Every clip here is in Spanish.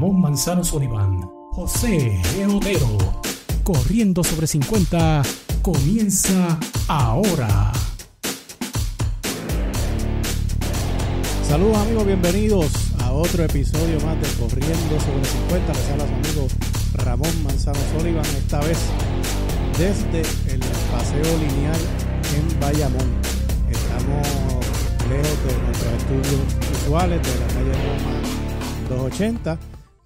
Ramón Manzano Solibán José e. Corriendo sobre 50 comienza ahora. Saludos amigos, bienvenidos a otro episodio más de Corriendo sobre 50. Les habla su amigo Ramón Manzano Solibán esta vez desde el paseo lineal en Bayamón. Estamos lejos de nuestros estudios usuales de la calle Roma 280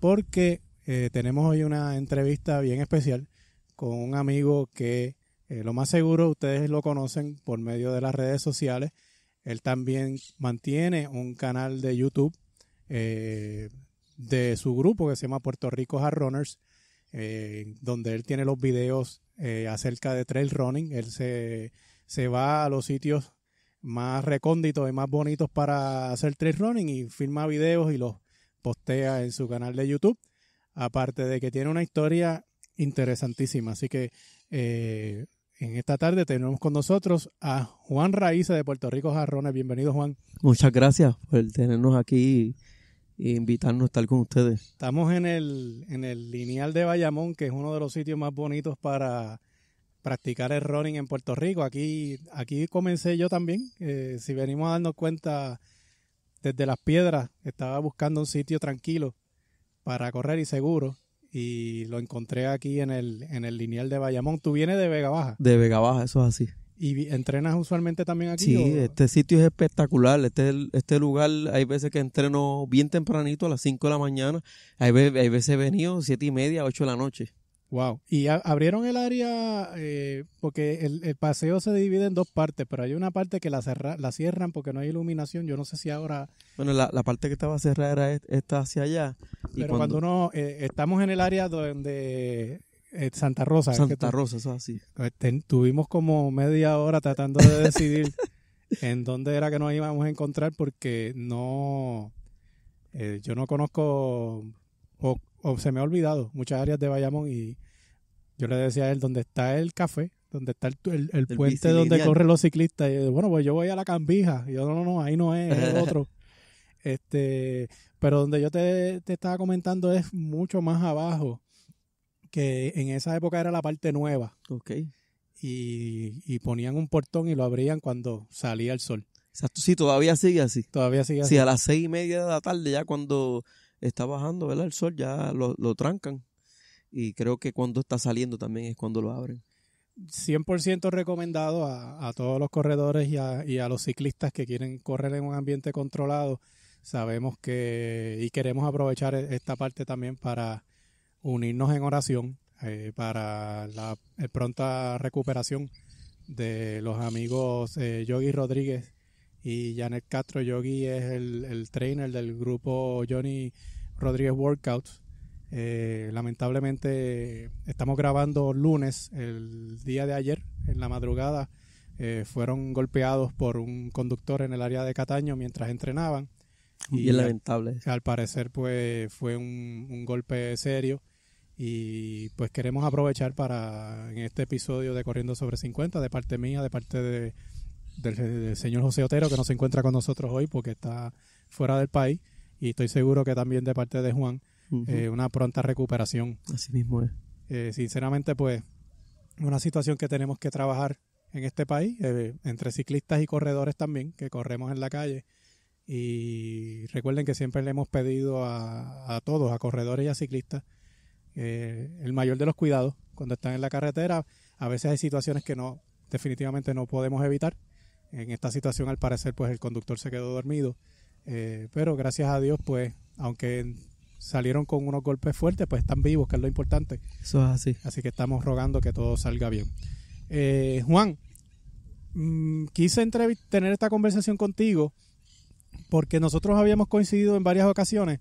porque eh, tenemos hoy una entrevista bien especial con un amigo que eh, lo más seguro ustedes lo conocen por medio de las redes sociales. Él también mantiene un canal de YouTube eh, de su grupo que se llama Puerto Rico Hard Runners, donde él tiene los videos acerca de trail running. Él se, se va a los sitios más recónditos y más bonitos para hacer trail running y filma videos y los postea en su canal de YouTube. Aparte de que tiene una historia interesantísima. Así que eh, en esta tarde tenemos con nosotros a Juan Raíces de Puerto Rico Jarrones. Bienvenido, Juan. Muchas gracias por tenernos aquí e invitarnos a estar con ustedes. Estamos en el, en el lineal de Bayamón, que es uno de los sitios más bonitos para practicar el running en Puerto Rico. Aquí, aquí comencé yo también. Eh, si venimos a darnos cuenta desde las piedras, estaba buscando un sitio tranquilo para correr y seguro. Y lo encontré aquí en el, en el lineal de Bayamón. Tú vienes de Vega Baja. De Vega Baja, eso es así. ¿Y entrenas usualmente también aquí? Sí, este sitio es espectacular. Este, este lugar, hay veces que entreno bien tempranito, a las 5 de la mañana. Hay, hay veces he venido 7 y media, 8 de la noche. Wow. Y abrieron el área eh, porque el, paseo se divide en dos partes, pero hay una parte que la, la cierran porque no hay iluminación. Yo no sé si ahora. Bueno, la, parte que estaba cerrada era e, esta hacia allá. pero cuando, uno. Eh, estamos en el área donde. Eh, Santa Rosa. Santa Rosa, eso así. Este, tuvimos como media hora tratando de decidir en dónde era que nos íbamos a encontrar porque no. yo no conozco. O, o se me ha olvidado muchas áreas de Bayamón y yo le decía a él, ¿dónde está el café? ¿Dónde está el, el, puente donde corren los ciclistas? Y bueno, pues yo voy a la cambija. yo, no, no, no, ahí no es, es otro. este, pero donde yo te, estaba comentando es mucho más abajo, que en esa época era la parte nueva. Ok. Y, y, ponían un portón y lo abrían cuando salía el sol. Exacto, sí, todavía sigue así. Todavía sigue así. Sí, a las seis y media de la tarde, ya cuando está bajando ¿verdad? el sol, ya lo, lo trancan y creo que cuando está saliendo también es cuando lo abren. 100% recomendado a, todos los corredores y a, los ciclistas que quieren correr en un ambiente controlado. Sabemos que y queremos aprovechar e, esta parte también para unirnos en oración eh, para la eh, pronta recuperación de los amigos eh, Yogi Rodríguez y Janet Castro. Yogi es el trainer del grupo Johnny Rodríguez Workouts eh, lamentablemente estamos grabando lunes, el día de ayer, en la madrugada, eh, fueron golpeados por un conductor en el área de Cataño mientras entrenaban. Y y lamentable. Al, parecer, pues fue un, golpe serio. Y pues queremos aprovechar para en este episodio de Corriendo sobre 50, de parte mía, de parte del, señor José Otero, que no se encuentra con nosotros hoy porque está fuera del país, y estoy seguro que también de parte de Juan, eh, una pronta recuperación. Así mismo es. Eh, sinceramente, pues, una situación que tenemos que trabajar en este país, eh, entre ciclistas y corredores también, que corremos en la calle. Y recuerden que siempre le hemos pedido a, todos, a corredores y a ciclistas, el mayor de los cuidados cuando están en la carretera. A veces hay situaciones que no, definitivamente no podemos evitar. En esta situación, al parecer, pues el conductor se quedó dormido. pero gracias a Dios, pues, aunque salieron con unos golpes fuertes, pues están vivos, que es lo importante. Eso es así. Así que estamos rogando que todo salga bien. Eh, Juan, mm, quise tener esta conversación contigo porque nosotros habíamos coincidido en varias ocasiones,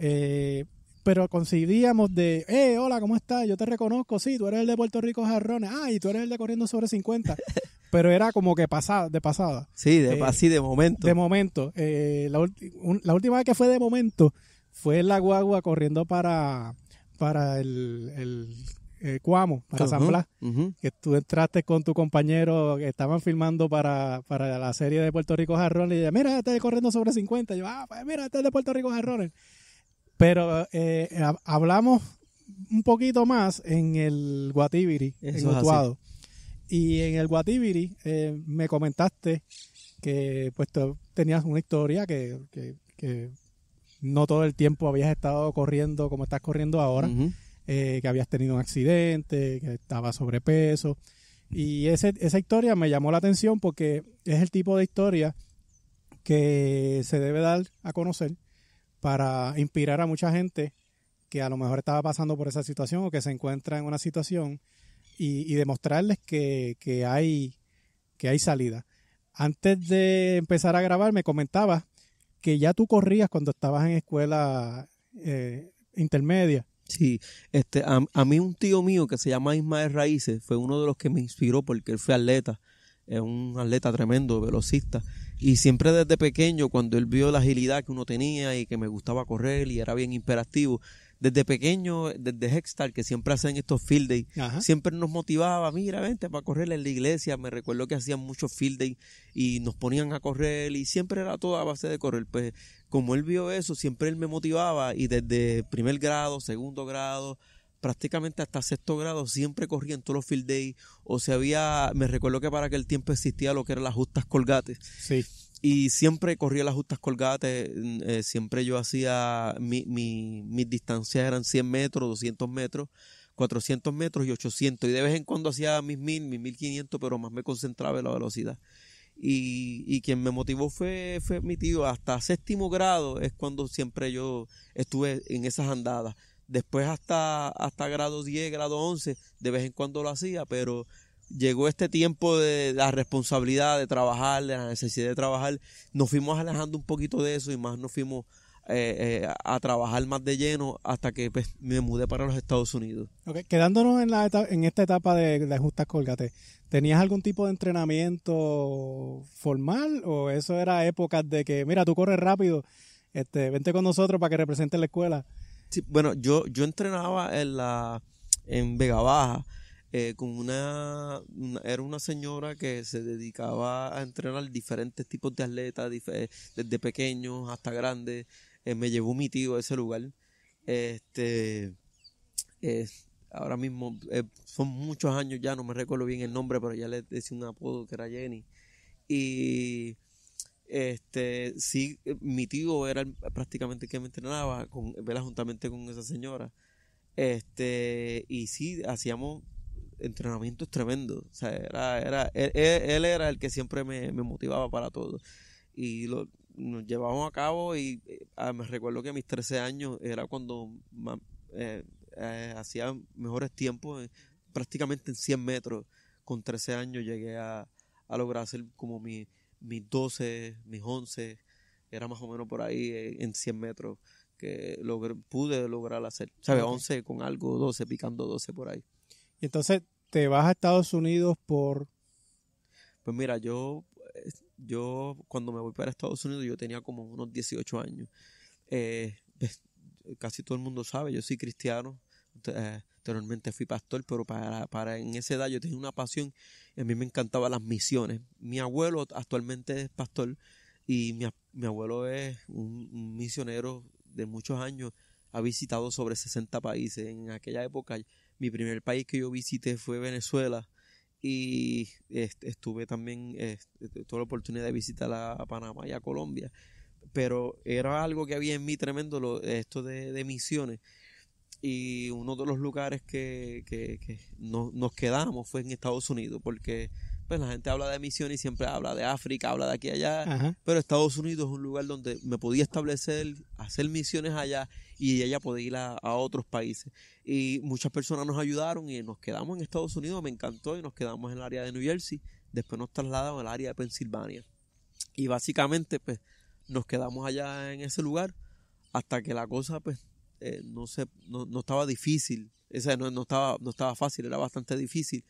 eh, pero coincidíamos de, eh, hola, ¿cómo estás? Yo te reconozco, sí, tú eres el de Puerto Rico Jarrones, ah, y tú eres el de Corriendo sobre 50. pero era como que pasada, de pasada. Sí, de, eh, así de momento. De momento. la, la, última vez que fue de momento fue en la guagua corriendo para, para el, el eh, Cuamo, para San Blas, que tú entraste con tu compañero, que estaban filmando para, la serie de Puerto Rico Jarrones, y dije, mira, está corriendo sobre 50, y yo, ah, pues mira, este de Puerto Rico Jarrones. Pero eh, hablamos un poquito más en el Guatíbiri, en en cuado Y en el Guatíbiri eh, me comentaste que pues tenías una historia que no todo el tiempo habías estado corriendo como estás corriendo ahora, eh, que habías tenido un accidente, que estabas sobrepeso. Y esa historia me llamó la atención porque es el tipo de historia que se debe dar a conocer para inspirar a mucha gente que a lo mejor estaba pasando por esa situación o que se encuentra en una situación y, demostrarles que, hay, que hay salida. Antes de empezar a grabar me comentabas que ya tú corrías cuando estabas en escuela eh, intermedia. Sí, este, a, mí un tío mío que se llama Ismael Raíces fue uno de los que me inspiró porque él fue atleta, es un atleta tremendo, velocista. Y siempre desde pequeño, cuando él vio la agilidad que uno tenía y que me gustaba correr y era bien imperativo, desde pequeño, desde Hextal, que siempre hacen estos field days, siempre nos motivaba, mira, vente para correr en la iglesia. Me recuerdo que hacían muchos field days y nos ponían a correr y siempre era toda a base de correr. Pues como él vio eso, siempre él me motivaba y desde primer grado, segundo grado, prácticamente hasta sexto grado siempre corrí en todos los field days. O sea, había, me recuerdo que para aquel tiempo existía lo que eran las justas colgates. Sí y siempre corría las justas colgadas, mm, eh, siempre yo hacía, mi, mi, mis distancias eran 100 metros, 200 metros, 400 metros y 800, y de vez en cuando hacía mis 1000, mis 1500, pero más me concentraba en la velocidad. Y, y quien me motivó fue, fue mi tío, hasta séptimo grado es cuando siempre yo estuve en esas andadas. Después hasta, hasta grado 10, grado 11, de vez en cuando lo hacía, pero llegó este tiempo de la responsabilidad de trabajar, de la necesidad de trabajar, nos fuimos alejando un poquito de eso y más nos fuimos eh, eh, a trabajar más de lleno hasta que pues, me mudé para los Estados Unidos. Quedándonos en, la en esta etapa de, la Justas Colgate, ¿tenías algún tipo de entrenamiento formal o eso era época de que, mira, tú corres rápido, este, vente con nosotros para que representes la escuela? bueno, yo, yo entrenaba en, la, en Vega Baja eh, una, era una señora que se dedicaba a entrenar diferentes tipos de atletas, eh, desde pequeños hasta grandes. Eh, me llevó mi tío a ese lugar. Este, ahora mismo son muchos años ya, no me recuerdo bien el nombre, pero ya le decía un apodo que era Jenny. Y este sí mi tío era prácticamente el que me entrenaba con juntamente con esa señora este y sí hacíamos entrenamiento es O sea, era, él, era el que siempre me, motivaba para todo. Y lo, nos llevamos a cabo y eh, ah, me recuerdo que a mis 13 años era cuando eh, eh, hacía mejores tiempos, prácticamente en 100 metros. Con 13 años llegué a, a lograr hacer como mis 12, mis 11, era más o menos por ahí en 100 metros que pude lograr hacer, ¿sabes? 11 con algo, 12, picando 12 por ahí entonces te vas a Estados Unidos por... Pues mira, yo, yo cuando me voy para Estados Unidos yo tenía como unos 18 años. Eh, pues, casi todo el mundo sabe, yo soy cristiano, eh, anteriormente fui pastor, pero para, para en esa edad yo tenía una pasión, a mí me encantaban las misiones. Mi abuelo actualmente es pastor y mi, abuelo es un, un, misionero de muchos años, ha visitado sobre 60 países. En aquella época mi primer país que yo visité fue Venezuela y estuve también, tuve la oportunidad de visitar a, Panamá y a Colombia, pero era algo que había en mí tremendo, esto de, misiones. Y uno de los lugares que, nos, nos quedamos fue en Estados Unidos, porque pues la gente habla de misiones y siempre habla de África, habla de aquí y allá, pero Estados Unidos es un lugar donde me podía establecer, hacer misiones allá y allá podía ir a, otros países. Y muchas personas nos ayudaron y nos quedamos en Estados Unidos, me encantó y nos quedamos en el área de New Jersey, después nos trasladamos al área de Pensilvania. Y básicamente pues nos quedamos allá en ese lugar hasta que la cosa pues eh, no, se, no, estaba difícil, o no, estaba, no estaba fácil, era bastante difícil.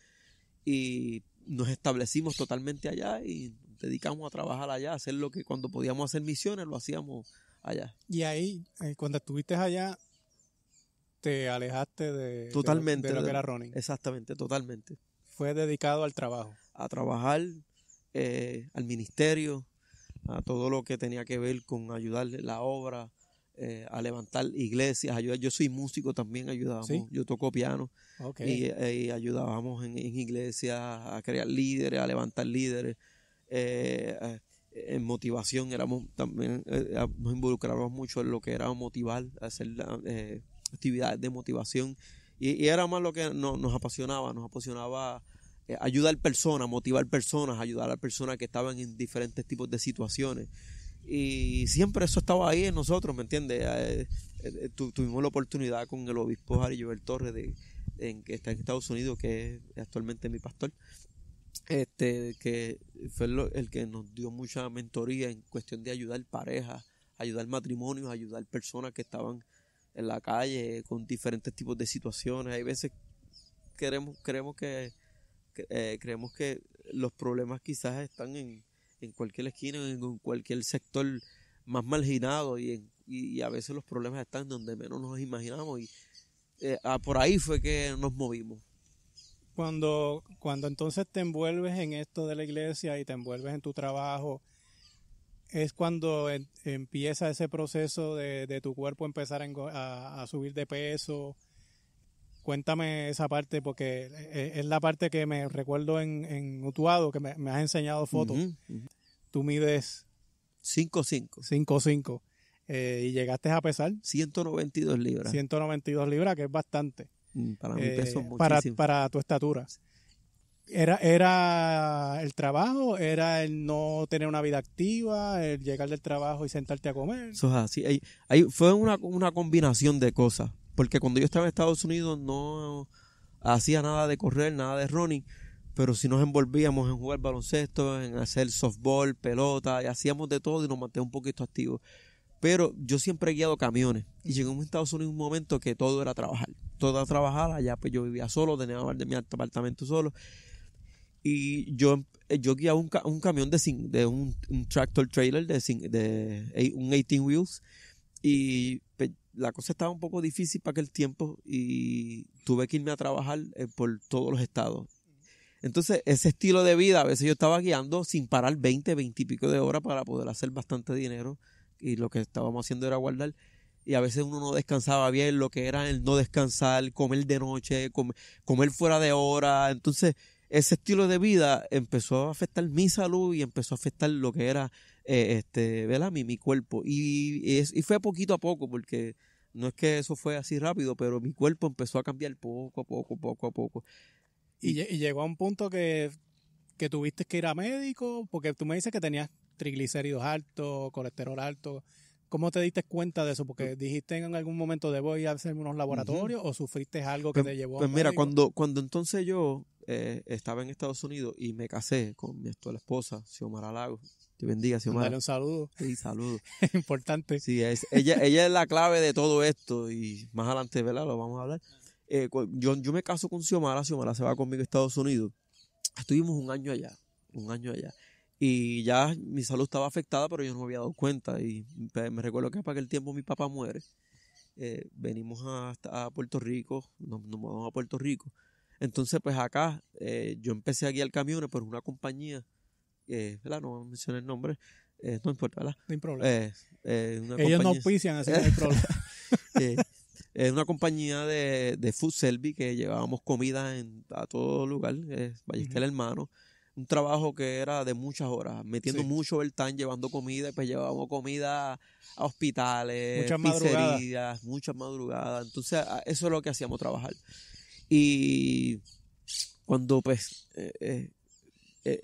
Y nos establecimos totalmente allá y dedicamos a trabajar allá, hacer lo que cuando podíamos hacer misiones lo hacíamos allá. Y ahí, eh, cuando estuviste allá, te alejaste de, totalmente, de, lo que era running. Exactamente, totalmente. Fue dedicado al trabajo. A trabajar, eh, al ministerio, a todo lo que tenía que ver con ayudarle la obra, eh, a levantar iglesias, ayudar. Yo soy músico también, ayudábamos. Yo toco piano eh, y, ayudábamos en, iglesias a crear líderes, a levantar líderes. Eh, en motivación éramos también nos involucrábamos mucho en lo que era motivar, hacer actividades de motivación y, era más lo que nos apasionaba, nos apasionaba ayudar personas, motivar personas, ayudar a personas que estaban en diferentes tipos de situaciones y siempre eso estaba ahí en nosotros, ¿me entiendes? Eh, eh, eh, tuvimos la oportunidad con el obispo Harry Joel Torres, de, en, que está en Estados Unidos, que es actualmente mi pastor, este que fue el, que nos dio mucha mentoría en cuestión de ayudar parejas, ayudar matrimonios, ayudar personas que estaban en la calle con diferentes tipos de situaciones. Hay veces queremos, creemos que, creemos que los problemas quizás están en en cualquier esquina, en cualquier sector más marginado y, a veces los problemas están donde menos nos imaginamos y eh, ah, por ahí fue que nos movimos. Cuando, cuando entonces te envuelves en esto de la iglesia y te envuelves en tu trabajo, es cuando empieza ese proceso de, tu cuerpo empezar a, a subir de peso, Cuéntame esa parte porque eh, eh, es la parte que me recuerdo en, en, Utuado, que me, has enseñado fotos. Tú mides 5'5". 5'5". Eh, y llegaste a pesar 192 libras. 192 libras, que es bastante. Mm, para mi peso para, para, tu estatura. Era, ¿Era el trabajo? ¿Era el no tener una vida activa? ¿El llegar del trabajo y sentarte a comer? así. fue una, una combinación de cosas. Porque cuando yo estaba en Estados Unidos no hacía nada de correr, nada de running, pero si nos envolvíamos en jugar baloncesto, en hacer softball, pelota, y hacíamos de todo y nos manteníamos un poquito activos. Pero yo siempre he guiado camiones y llegamos a Estados Unidos un momento que todo era trabajar. Todo era trabajar, allá pues yo vivía solo, tenía de mi apartamento solo. Y yo, eh, yo guiaba un, camión de, de un, tractor trailer de, de un 18 wheels y la cosa estaba un poco difícil para aquel tiempo y tuve que irme a trabajar eh, por todos los estados. Entonces, ese estilo de vida, a veces yo estaba guiando sin parar 20, 20 y pico de horas para poder hacer bastante dinero y lo que estábamos haciendo era guardar. Y a veces uno no descansaba bien, lo que era el no descansar, comer de noche, comer fuera de hora. Entonces, ese estilo de vida empezó a afectar mi salud y empezó a afectar lo que era eh, este, ¿verdad? Mi, mi cuerpo. Y, fue poquito a poco, porque no es que eso fue así rápido, pero mi cuerpo empezó a cambiar poco a poco, poco a poco. Y, llegó a un punto que, tuviste que ir a médico, porque tú me dices que tenías triglicéridos altos, colesterol alto. ¿Cómo te diste cuenta de eso? Porque dijiste en algún momento de voy a hacerme unos laboratorios o sufriste algo que pues, te llevó a... Pues mira, cuando, cuando entonces yo eh, estaba en Estados Unidos y me casé con mi actual esposa, Xiomara Lagos, te bendiga, Xiomara. Dale un saludo. Sí, saludo. Importante. Sí, es, ella, ella es la clave de todo esto y más adelante, ¿verdad? Lo vamos a hablar. Eh, yo, yo me caso con Xiomara, Xiomara se va conmigo a Estados Unidos. Estuvimos un año allá, un año allá. Y ya mi salud estaba afectada, pero yo no me había dado cuenta. Y me recuerdo que para aquel tiempo mi papá muere. Eh, venimos a, Puerto Rico, nos, mudamos a Puerto Rico. Entonces, pues acá eh, yo empecé a guiar camiones por una compañía eh, ¿verdad? No mencioné el nombre, eh, no importa, ¿verdad? No problema. Eh, eh, Ellos no auspician, así que no hay problema. es una compañía de, de, food service que llevábamos comida en, a todo lugar, eh, Ballester Hermano. Un trabajo que era de muchas horas, metiendo mucho el tan llevando comida, pues llevábamos comida a hospitales, muchas pizzerías, madrugadas. muchas madrugadas. Entonces, eso es lo que hacíamos trabajar. Y cuando pues eh,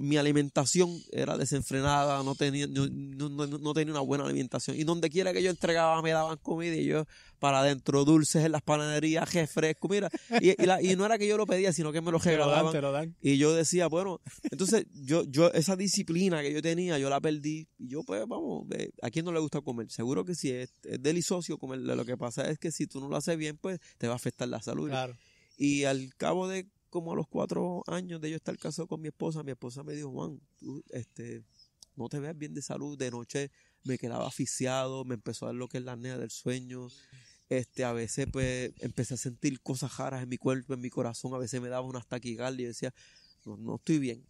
mi alimentación era desenfrenada, no tenía, no, no, tenía una buena alimentación. Y donde quiera que yo entregaba me daban comida y yo para adentro dulces en las panaderías, refresco, mira. Y, y, no era que yo lo pedía, sino que me lo regalaban. Y yo decía, bueno, entonces yo, yo, esa disciplina que yo tenía, yo la perdí. Y yo, pues, vamos, ¿a quién no le gusta comer? Seguro que si es, es delisocio comer. Lo que pasa es que si tú no lo haces bien, pues te va a afectar la salud. Y al cabo de como a los cuatro años de yo estar casado con mi esposa, mi esposa me dijo, Juan, este, no te veas bien de salud. De noche me quedaba asfixiado, me empezó a dar lo que es la nea del sueño. Este, a veces pues empecé a sentir cosas raras en mi cuerpo, en mi corazón. A veces me daba unas taquigal y decía, no, estoy bien.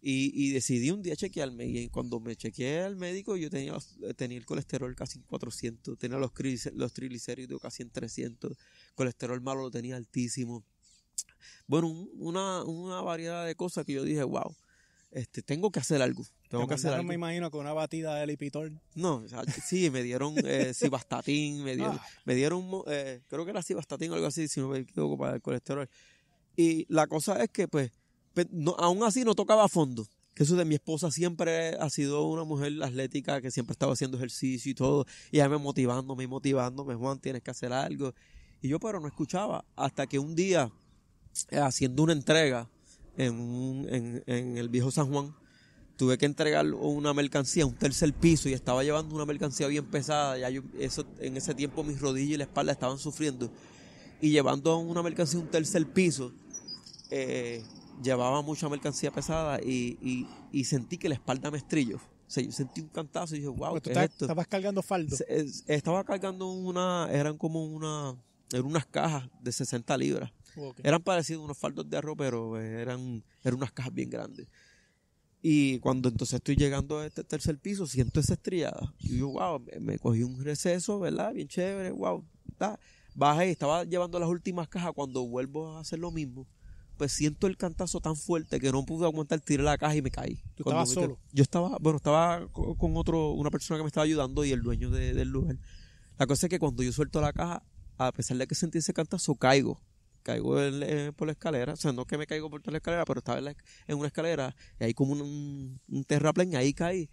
Y, y, decidí un día chequearme. Y cuando me chequeé al médico, yo tenía, tenía el colesterol casi en 400, tenía los, los triglicéridos casi en 300, colesterol malo lo tenía altísimo. Bueno, una, una variedad de cosas que yo dije, wow, este, tengo que hacer algo. Tengo que, hacer algo. me imagino con una batida de Lipitor. No, sí, me dieron eh, ah. me dieron, me eh, creo que era Sibastatin o algo así, si no me equivoco, para el colesterol. Y la cosa es que, pues, pues, no, aún así no tocaba a fondo. Que eso de mi esposa siempre ha sido una mujer atlética que siempre estaba haciendo ejercicio y todo. Y ella me motivando, y motivándome, Juan, tienes que hacer algo. Y yo, pero no escuchaba. Hasta que un día haciendo una entrega en, en, el viejo San Juan. Tuve que entregar una mercancía, un tercer piso, y estaba llevando una mercancía bien pesada. eso, en ese tiempo mis rodillas y la espalda estaban sufriendo. Y llevando una mercancía, un tercer piso, eh, llevaba mucha mercancía pesada y, sentí que la espalda me estrilló. sentí un cantazo y dije, wow, estabas cargando faldo. estaba cargando una, eran como una, eran unas cajas de 60 libras eran parecidos unos faldos de arroz, pero eh, eran, eran unas cajas bien grandes. Y cuando entonces estoy llegando a este tercer piso, siento esa estrellada. Y yo, wow, me cogí un receso, ¿verdad? Bien chévere, wow. Baja y estaba llevando las últimas cajas. Cuando vuelvo a hacer lo mismo, pues siento el cantazo tan fuerte que no pude aguantar, tiré la caja y me caí. solo? Yo estaba, bueno, estaba con otro, una persona que me estaba ayudando y el dueño del lugar. La cosa es que cuando yo suelto la caja, a pesar de que sentí ese cantazo, caigo caigo por la escalera, o sea, no que me caigo por toda la escalera, pero estaba en, una escalera y ahí como un, un, y ahí caí.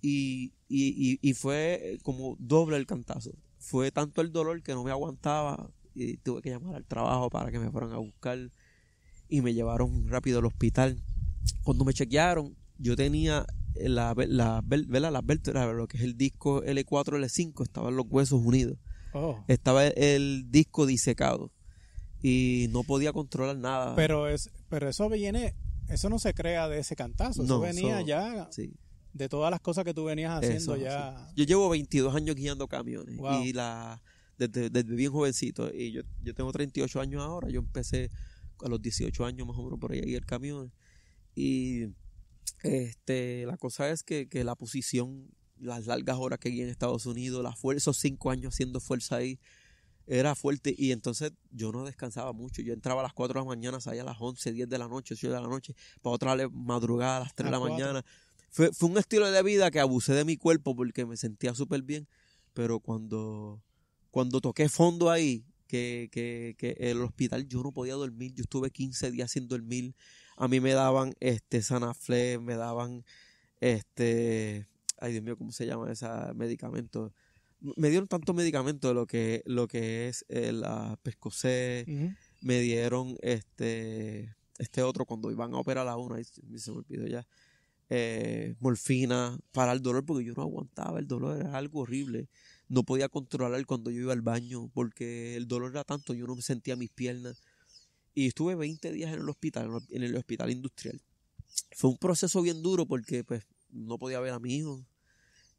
Y, fue como doble el cantazo. Fue tanto el dolor que no me aguantaba y tuve que llamar al trabajo para que me fueran a buscar y me llevaron rápido al hospital. Cuando me chequearon, yo tenía la, la, la, la lo que es el disco L4, L5, estaban los huesos unidos. Oh. Estaba el disco disecado y no podía controlar nada. Pero es, pero eso viene, eso no se crea de ese cantazo, eso venía ya de todas las cosas que tú venías haciendo ya. Yo llevo 22 años guiando camiones y la desde, bien jovencito y yo, yo tengo 38 años ahora, yo empecé a los 18 años más o menos por ahí a guiar camiones y este la cosa es que, la posición las largas horas que guía en Estados Unidos, la fuerza, esos cinco años haciendo fuerza ahí, era fuerte y entonces yo no descansaba mucho. Yo entraba a las 4 de la mañana, salía a las 11, 10 de la noche, 8 de la noche, para otra vez madrugada a las 3 de la mañana. Fue, un estilo de vida que abusé de mi cuerpo porque me sentía súper bien, pero cuando, cuando toqué fondo ahí, que, que, que, el hospital yo no podía dormir, yo estuve 15 días sin dormir, a mí me daban este sanafle me daban este, ay Dios mío, ¿cómo se llama ese medicamento? me dieron tanto medicamento de lo que, lo que es eh, la pescocé, me dieron este, este otro cuando iban a operar a una, y se me olvidó ya, eh, morfina para el dolor, porque yo no aguantaba, el dolor era algo horrible. No podía controlar cuando yo iba al baño, porque el dolor era tanto, yo no me sentía mis piernas. Y estuve 20 días en el hospital, en el hospital industrial. Fue un proceso bien duro porque pues no podía ver a mi hijo,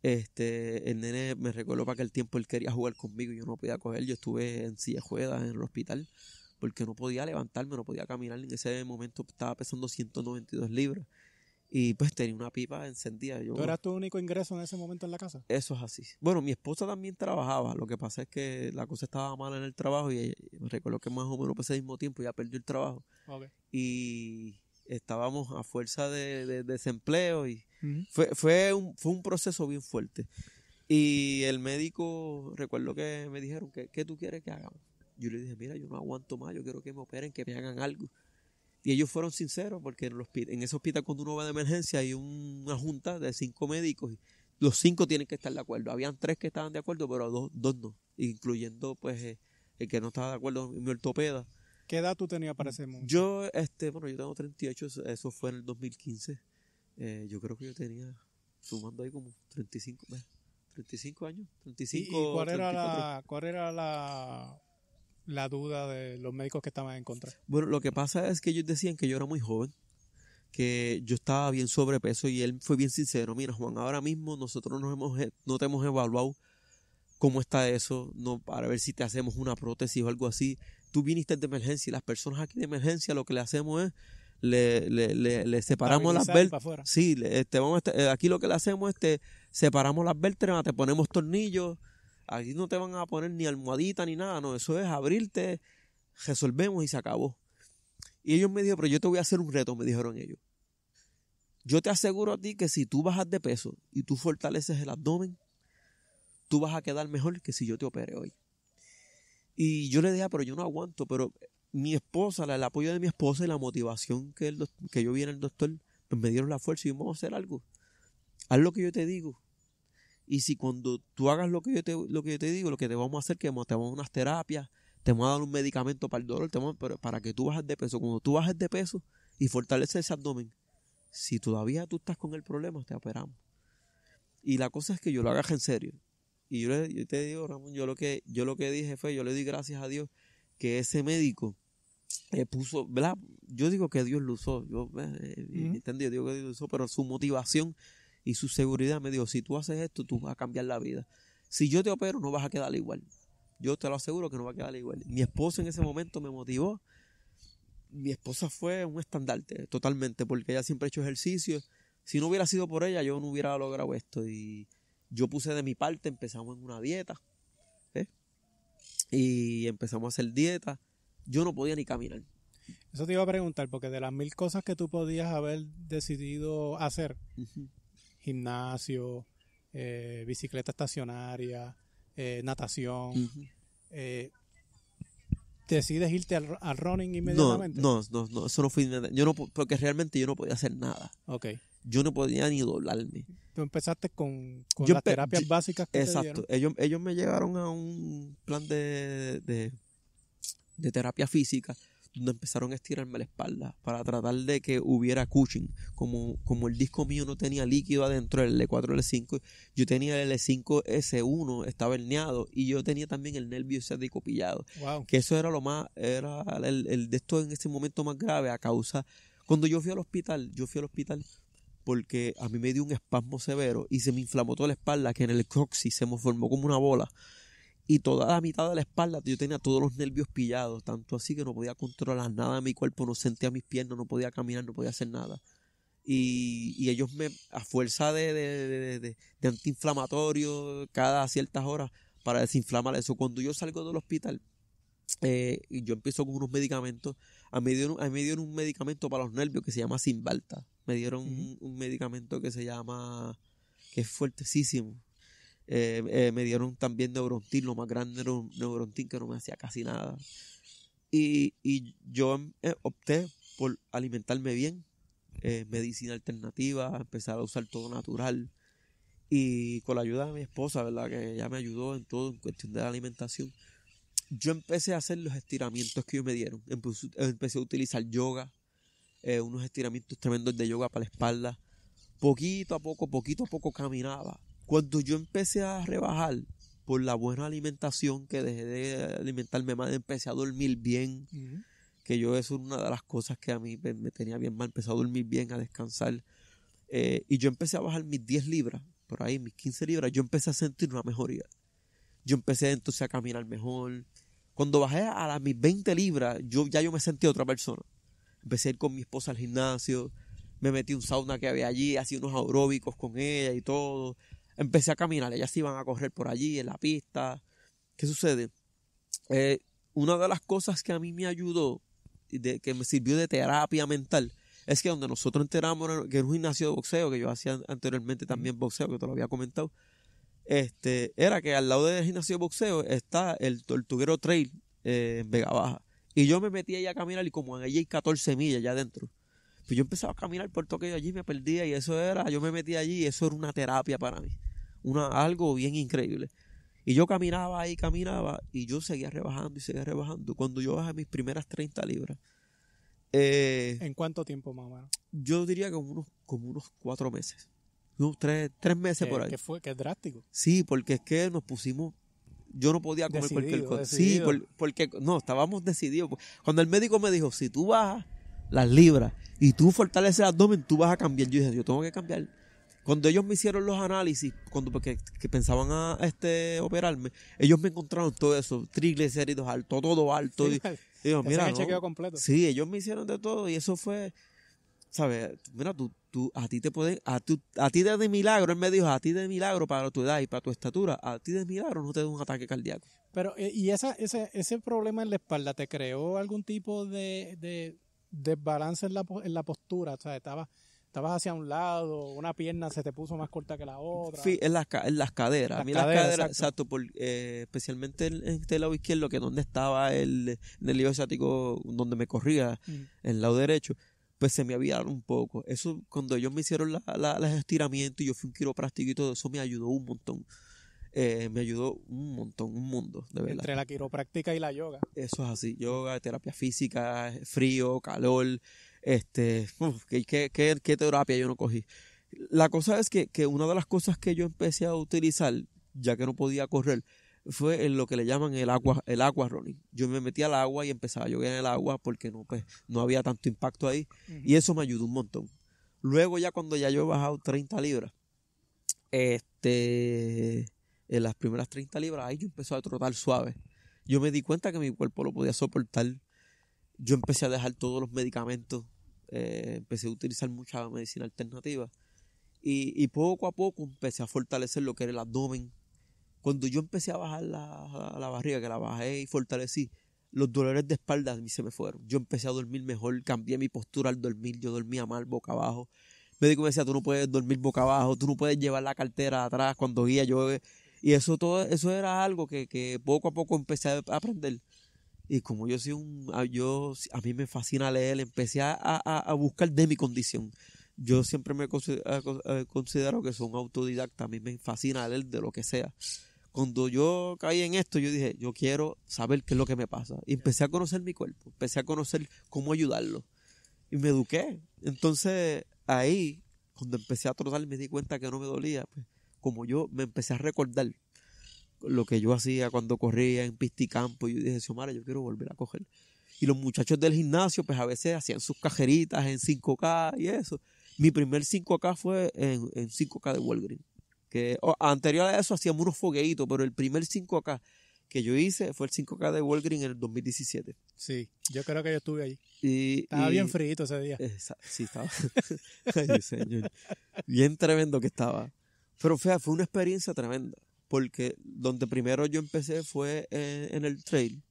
este, el nene me recuerdo para aquel tiempo él quería jugar conmigo y yo no podía coger. Yo estuve en silla juegas en el hospital porque no podía levantarme, no podía caminar. En ese momento estaba pesando 192 libras y pues tenía una pipa encendida. Yo, ¿Tú eras tu único ingreso en ese momento en la casa? Eso es así. Bueno, mi esposa también trabajaba, lo que pasa es que la cosa estaba mala en el trabajo y recuerdo que más o menos ese mismo tiempo ya perdió el trabajo. Y estábamos a fuerza de desempleo y fue, fue, un, fue un proceso bien fuerte. Y el médico, recuerdo que me dijeron, ¿qué, ¿qué tú quieres que hagamos? Yo le dije, mira, yo no aguanto más, yo quiero que me operen, que me hagan algo. Y ellos fueron sinceros porque en, ese hospital cuando uno va de emergencia hay una junta de cinco médicos y los cinco tienen que estar de acuerdo. Habían tres que estaban de acuerdo, pero dos, dos no, incluyendo pues eh, el que no estaba de acuerdo, mi ortopeda. ¿Qué edad tú tenías para mm, ese mundo? Yo, este, bueno, yo tengo 38, eso fue en el 2015. Eh, yo creo que yo tenía, sumando ahí como 35, 35 años, 35. ¿Y, y cuál, era la, cuál era la, la duda de los médicos que estaban en contra? Bueno, lo que pasa es que ellos decían que yo era muy joven que yo estaba bien sobrepeso y él fue bien sincero, mira Juan, ahora mismo nosotros nos hemos, e, no te hemos evaluado cómo está eso, no, para ver si te hacemos una prótesis o algo así. Tú viniste de emergencia y las personas aquí de emergencia lo que le hacemos es le, separamos las vértebras. Sí, este, vamos, este, eh, aquí lo que le hacemos es este, separamos las vértebras, te ponemos tornillos, aquí no te van a poner ni almohadita ni nada, no, eso es abrirte, resolvemos y se acabó. Y ellos me dijeron, pero yo te voy a hacer un reto, me dijeron ellos. Yo te aseguro a ti que si tú bajas de peso y tú fortaleces el abdomen, tú vas a quedar mejor que si yo te opere hoy. Y yo le dije, ah, pero yo no aguanto, pero mi esposa, el apoyo de mi esposa y la motivación que, el que yo vi en el doctor, pues me dieron la fuerza y vamos a hacer algo. Haz lo que yo te digo. Y si cuando tú hagas lo que yo te, lo que yo te digo, lo que te vamos a hacer, que te vamos a dar unas terapias, te vamos a dar un medicamento para el dolor, para que tú bajes de peso. Cuando tú bajes de peso y fortaleces ese abdomen, si todavía tú estás con el problema, te operamos. Y la cosa es que yo lo hagas en serio. Y yo, te digo, Ramón, yo lo que, yo lo que dije fue, yo le di gracias a Dios que ese médico puso, ¿verdad? Yo digo que Dios lo usó, yo eh, eh, que Dios lo usó, pero su motivación y su seguridad me dijo, si tú haces esto, tú vas a cambiar la vida. Si yo te opero, no vas a quedar igual. Yo te lo aseguro que no va a quedar igual. Mi esposa en ese momento me motivó. Mi esposa fue un estandarte totalmente, porque ella siempre ha hecho ejercicio. Si no hubiera sido por ella, yo no hubiera logrado esto. Y yo puse de mi parte, empezamos en una dieta y empezamos a hacer dieta. Yo no podía ni caminar. Eso te iba a preguntar, porque de las mil cosas que tú podías haber decidido hacer, gimnasio, eh, bicicleta estacionaria, eh, natación, eh, ¿decides irte al, running inmediatamente? No, no, no, eso no fui Yo no, porque realmente yo no podía hacer nada. Ok yo no podía ni doblarme. Tú empezaste con, las terapias básicas Exacto. Ellos, ellos me llevaron a un plan de, de, terapia física donde empezaron a estirarme la espalda para tratar de que hubiera cushing. Como, como el disco mío no tenía líquido adentro, el L4, L5, yo tenía el L5S1, estaba herniado, y yo tenía también el nervio ese pillado. Wow. Que eso era lo más, era el, el de esto en ese momento más grave a causa cuando yo fui al hospital, yo fui al hospital porque a mí me dio un espasmo severo y se me inflamó toda la espalda, que en el coxis se me formó como una bola. Y toda la mitad de la espalda yo tenía todos los nervios pillados, tanto así que no podía controlar nada de mi cuerpo, no sentía mis piernas, no podía caminar, no podía hacer nada. Y, ellos me, a fuerza de, de, de, antiinflamatorio cada ciertas horas para desinflamar eso, cuando yo salgo del hospital, eh, y yo empiezo con unos medicamentos, a a mí me dieron un medicamento para los nervios que se llama Simbalta me dieron un, medicamento que se llama, que es fuertesísimo. Eh, eh, me dieron también neurontin, lo más grande neurontin que no me hacía casi nada. Y, yo eh, opté por alimentarme bien, medicina alternativa, empezar a usar todo natural. Y con la ayuda de mi esposa, ¿verdad? Que ella me ayudó en todo, en cuestión de la alimentación. Yo empecé a hacer los estiramientos que ellos me dieron. empecé a utilizar yoga eh, unos estiramientos tremendos de yoga para la espalda. Poquito a poco, poquito a poco caminaba. Cuando yo empecé a rebajar por la buena alimentación, que dejé de alimentarme más, empecé a dormir bien. Que yo eso es una de las cosas que a mí me, tenía bien mal. Empecé a dormir bien, a descansar. Eh, y yo empecé a bajar mis 10 libras, por ahí mis 15 libras. Yo empecé a sentir una mejoría. Yo empecé entonces a caminar mejor. Cuando bajé a las mis 20 libras, yo ya yo me sentí otra persona. Empecé a ir con mi esposa al gimnasio, me metí un sauna que había allí, hacía unos aeróbicos con ella y todo. Empecé a caminar, ellas iban a correr por allí en la pista. ¿Qué sucede? Eh, una de las cosas que a mí me ayudó, de, que me sirvió de terapia mental, es que donde nosotros enteramos, que era un gimnasio de boxeo, que yo hacía anteriormente también boxeo, que te lo había comentado, este, era que al lado del gimnasio de boxeo está el Tortuguero Trail eh, en Vega Baja. Y yo me metí ahí a caminar y como allí hay 14 millas allá adentro. Pues yo empezaba a caminar por aquello allí, me perdía y eso era, yo me metí allí y eso era una terapia para mí. Una, algo bien increíble. Y yo caminaba ahí, caminaba y yo seguía rebajando y seguía rebajando. Cuando yo bajé mis primeras 30 libras. Eh, ¿En cuánto tiempo más Yo diría que unos, como unos cuatro meses. Unos tres, tres meses por ahí. Que fue? que es drástico. Sí, porque es que nos pusimos yo no podía comer porque cualquier cosa. Sí, porque no, estábamos decididos. Cuando el médico me dijo, si tú bajas las libras y tú fortaleces el abdomen, tú vas a cambiar. Yo dije, yo tengo que cambiar. Cuando ellos me hicieron los análisis, cuando pensaban a, este operarme, ellos me encontraron todo eso, triglicéridos alto, todo alto. Sí, y, mira, sí, ellos me hicieron de todo y eso fue, sabes, mira, tú tú, a ti te puede a, a ti de milagro, él me dijo, a ti de milagro para tu edad y para tu estatura, a ti de milagro no te da un ataque cardíaco. Pero, eh, ¿y esa, ese, ese problema en la espalda te creó algún tipo de, de desbalance en la, en la postura? O sea, estabas hacia un lado, una pierna se te puso más corta que la otra. en las, caderas. las caderas, exacto, eh, especialmente en, este lado izquierdo, que donde estaba el, en el lío asiático, donde me corría, en el lado derecho, pues se me aviaron un poco. Eso, cuando ellos me hicieron la, la, los estiramientos y yo fui un quiropráctico y todo eso, me ayudó un montón. Eh, me ayudó un montón, un mundo, de verdad. Entre la quiropráctica y la yoga. Eso es así, yoga, terapia física, frío, calor, este, ¿qué, qué, qué, qué, terapia yo no cogí? La cosa es que, que una de las cosas que yo empecé a utilizar, ya que no podía correr, fue en lo que le llaman el agua, el agua running. Yo me metí al agua y empezaba a llover en el agua porque no, pues, no había tanto impacto ahí. Y eso me ayudó un montón. Luego ya cuando ya yo he bajado 30 libras, este, en las primeras 30 libras, ahí yo empecé a trotar suave. Yo me di cuenta que mi cuerpo lo podía soportar. Yo empecé a dejar todos los medicamentos, eh, empecé a utilizar mucha medicina alternativa. Y, y poco a poco empecé a fortalecer lo que era el abdomen, cuando yo empecé a bajar la, la barriga, que la bajé y fortalecí, los dolores de espalda a mí se me fueron. Yo empecé a dormir mejor, cambié mi postura al dormir, yo dormía mal boca abajo. El médico me decía, tú no puedes dormir boca abajo, tú no puedes llevar la cartera atrás cuando guía yo. Eh". Y eso todo, eso era algo que, que poco a poco empecé a aprender. Y como yo soy un, yo, a mí me fascina leer, empecé a, a, buscar de mi condición. Yo siempre me considero, eh, eh, considero que soy un autodidacta, a mí me fascina leer de lo que sea cuando yo caí en esto, yo dije, yo quiero saber qué es lo que me pasa. Y empecé a conocer mi cuerpo, empecé a conocer cómo ayudarlo. Y me eduqué. Entonces ahí, cuando empecé a trotar, me di cuenta que no me dolía. Pues, como yo me empecé a recordar lo que yo hacía cuando corría en pisticampo, y yo dije, Xiomara, yo quiero volver a coger. Y los muchachos del gimnasio, pues a veces hacían sus cajeritas en 5K y eso. Mi primer 5K fue en, en 5K de Walgreens. Que, anterior a eso hacíamos unos fogueitos, pero el primer 5K que yo hice fue el 5K de Walgreens en el 2017. Sí, yo creo que yo estuve ahí. estaba bien frito ese día. sí, estaba. Bien tremendo que estaba. Pero fue, fue una experiencia tremenda, porque donde primero yo empecé fue en, el trail.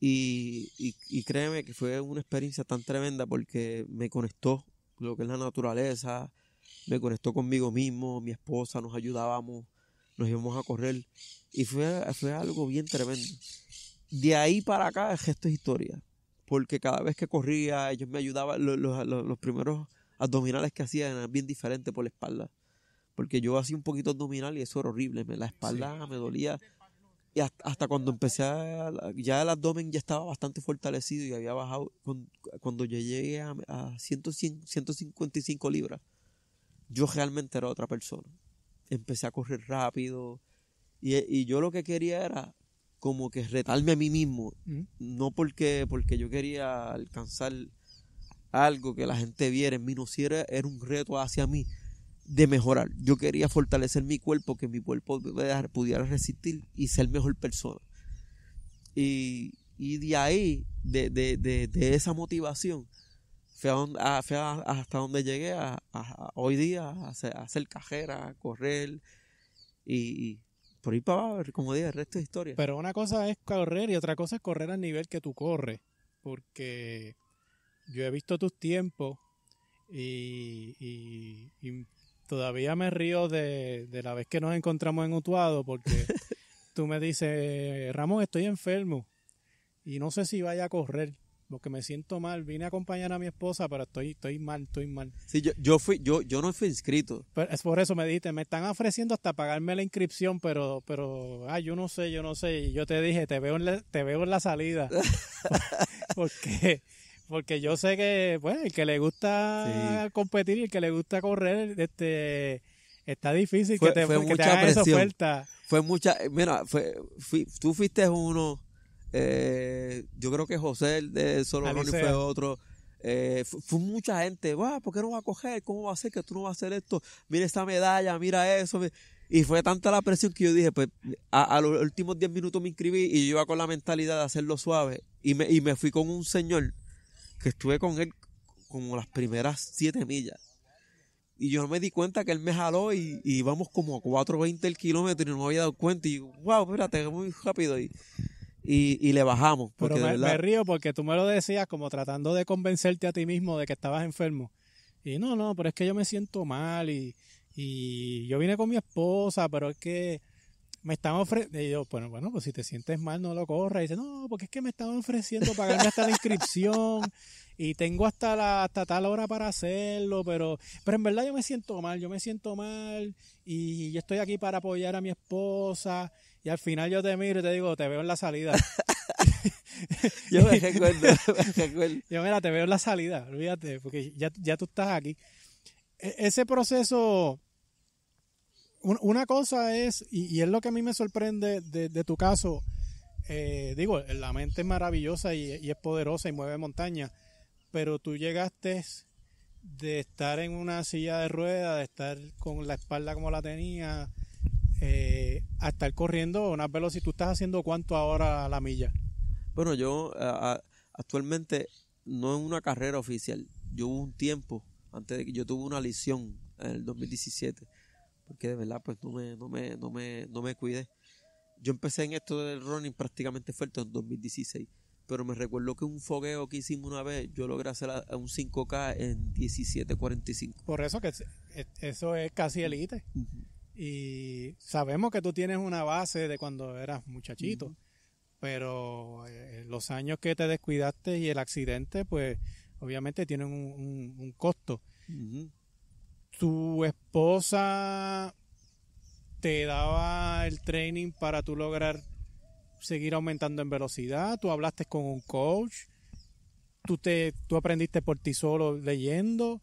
Y, y, créeme que fue una experiencia tan tremenda porque me conectó lo que es la naturaleza, me conectó conmigo mismo, mi esposa, nos ayudábamos, nos íbamos a correr. Y fue, fue algo bien tremendo. De ahí para acá el gesto es historia. Porque cada vez que corría, ellos me ayudaban. Los, primeros abdominales que hacía eran bien diferentes por la espalda. Porque yo hacía un poquito abdominal y eso era horrible. Me, la espalda me dolía. Y hasta, cuando empecé, a, ya el abdomen ya estaba bastante fortalecido y había bajado. Cuando, llegué a, 155 libras, yo realmente era otra persona. Empecé a correr rápido y, yo lo que quería era como que retarme a mí mismo, mm. no porque, porque yo quería alcanzar algo que la gente viera en mí, no si era, un reto hacia mí de mejorar. Yo quería fortalecer mi cuerpo, que mi cuerpo pudiera resistir y ser mejor persona. Y, de ahí, de esa motivación, fui, ah, hasta donde llegué a, hoy día, a hacer, cajera, a correr y, por ahí para ver como dije, el resto de historia. Pero una cosa es correr y otra cosa es correr al nivel que tú corres. Porque yo he visto tus tiempos y, todavía me río de, de, la vez que nos encontramos en Utuado porque tú me dices, Ramón, estoy enfermo y no sé si vaya a correr porque me siento mal. Vine a acompañar a mi esposa, pero estoy, estoy mal, estoy mal. Sí, yo, yo fui, yo, yo no fui inscrito. Pero es por eso me dijiste, me están ofreciendo hasta pagarme la inscripción, pero, pero, ah, yo no sé, yo no sé. Y yo te dije, te veo en la, te veo en la salida. porque, porque yo sé que, bueno, el que le gusta competir y el que le gusta correr, este, está difícil fue, que te, mucha oferta. Fue mucha, mira, fue, tú fuiste uno eh, yo creo que José de Solo fue otro. Eh, fue, mucha gente, va, ¿por qué no va a coger? ¿Cómo va a ser que tú no vas a hacer esto? Mira esta medalla, mira eso. Y fue tanta la presión que yo dije, pues a, los últimos 10 minutos me inscribí y yo iba con la mentalidad de hacerlo suave. Y me, y me fui con un señor que estuve con él como las primeras 7 millas. Y yo no me di cuenta que él me jaló y, íbamos como a 4.20 el kilómetro y no me había dado cuenta. Y wow, espérate, muy rápido. Y, y, le bajamos. Pero me, río porque tú me lo decías como tratando de convencerte a ti mismo de que estabas enfermo. Y no, no, pero es que yo me siento mal y, yo vine con mi esposa, pero es que me están ofreciendo. Y yo, bueno, bueno, pues si te sientes mal, no lo corras. Y dice, no, porque es que me están ofreciendo pagarme hasta la inscripción y tengo hasta, la, hasta tal hora para hacerlo, pero, pero en verdad yo me siento mal, yo me siento mal y yo estoy aquí para apoyar a mi esposa y al final yo te miro y te digo, te veo en la salida. yo me recuerdo, Yo, te veo en la salida, olvídate, porque ya, ya tú estás aquí. E, ese proceso, una cosa es, y, es lo que a mí me sorprende de, tu caso, eh, digo, la mente es maravillosa y, es poderosa y mueve montañas, pero tú llegaste de estar en una silla de ruedas, de estar con la espalda como la tenía, eh, a estar corriendo unas velocidad ¿Tú estás haciendo cuánto ahora a la milla? Bueno, yo actualmente no en una carrera oficial. Yo hubo un tiempo, antes de que yo tuve una lesión en el 2017, porque de verdad pues no me, no me, no me, no me cuidé. Yo empecé en esto del running prácticamente fuerte en 2016 pero me recuerdo que un fogueo que hicimos una vez, yo logré hacer un 5K en 17.45. Por eso que eso es casi elite. Y sabemos que tú tienes una base de cuando eras muchachito, pero eh, los años que te descuidaste y el accidente, pues obviamente tienen un, costo. Tu esposa te daba el training para tú lograr seguir aumentando en velocidad, tú hablaste con un coach, tú, te, tú aprendiste por ti solo leyendo,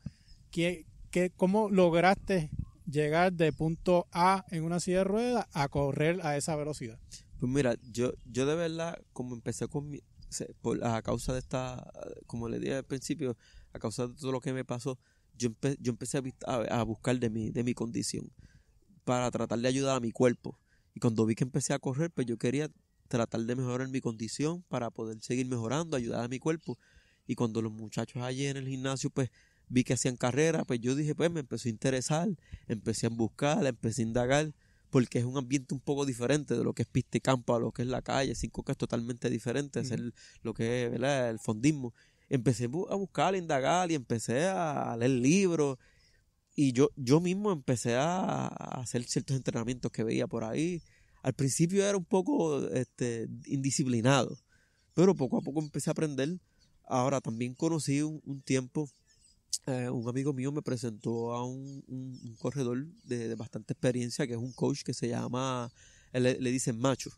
¿Qué, qué, cómo lograste llegar de punto A en una silla de ruedas a correr a esa velocidad? Pues mira, yo, yo de verdad, como empecé con a causa de esta, como le dije al principio, a causa de todo lo que me pasó, yo, yo empecé a, buscar de mi, de mi condición para tratar de ayudar a mi cuerpo. Y cuando vi que empecé a correr, pues yo quería tratar de mejorar mi condición para poder seguir mejorando, ayudar a mi cuerpo. Y cuando los muchachos allí en el gimnasio, pues vi que hacían carrera, pues yo dije, pues me empezó a interesar, empecé a buscar, empecé a indagar, porque es un ambiente un poco diferente de lo que es pista y campo, a lo que es la calle, cinco que es totalmente diferente, es lo que es el fondismo. Empecé a buscar, a indagar y empecé a leer libros y yo, yo mismo empecé a, hacer ciertos entrenamientos que veía por ahí. Al principio era un poco este, indisciplinado, pero poco a poco empecé a aprender. Ahora también conocí un tiempo eh, un amigo mío me presentó a un, corredor de, bastante experiencia que es un coach que se llama, le, dicen macho.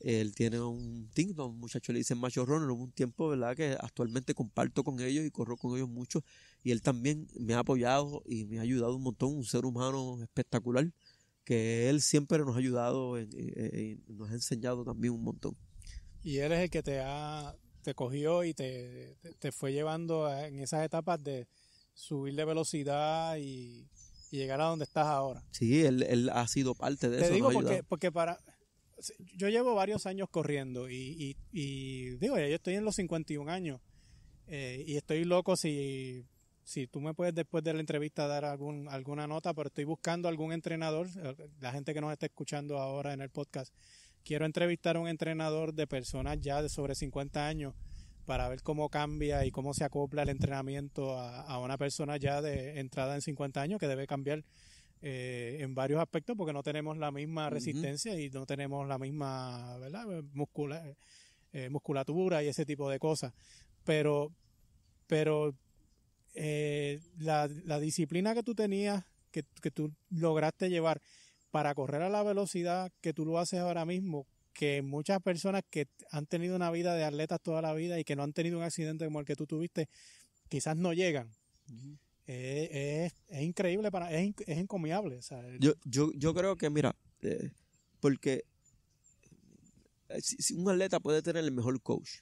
Él tiene un team, un muchacho le dicen macho runner, un tiempo, ¿verdad? Que actualmente comparto con ellos y corro con ellos mucho. Y él también me ha apoyado y me ha ayudado un montón, un ser humano espectacular, que él siempre nos ha ayudado eh, eh, y nos ha enseñado también un montón. Y eres el que te ha, te cogió y te, te fue llevando en esas etapas de, subir de velocidad y, llegar a donde estás ahora. Sí, él, ha sido parte de eso. Te digo porque, para... Yo llevo varios años corriendo y, digo, ya yo estoy en los 51 años eh, y estoy loco si, si tú me puedes después de la entrevista dar algún, alguna nota, pero estoy buscando algún entrenador, eh, la gente que nos está escuchando ahora en el podcast, quiero entrevistar a un entrenador de personas ya de sobre 50 años para ver cómo cambia y cómo se acopla el entrenamiento a, una persona ya de entrada en 50 años que debe cambiar eh, en varios aspectos porque no tenemos la misma resistencia y no tenemos la misma ¿verdad? Eh, musculatura y ese tipo de cosas. Pero, pero eh, la, disciplina que tú tenías, que, que tú lograste llevar para correr a la velocidad que tú lo haces ahora mismo, que muchas personas que han tenido una vida de atletas toda la vida y que no han tenido un accidente como el que tú tuviste, quizás no llegan. Eh, eh, es, increíble, para, es, es encomiable. yo, yo, creo que, mira, eh, porque si, un atleta puede tener el mejor coach,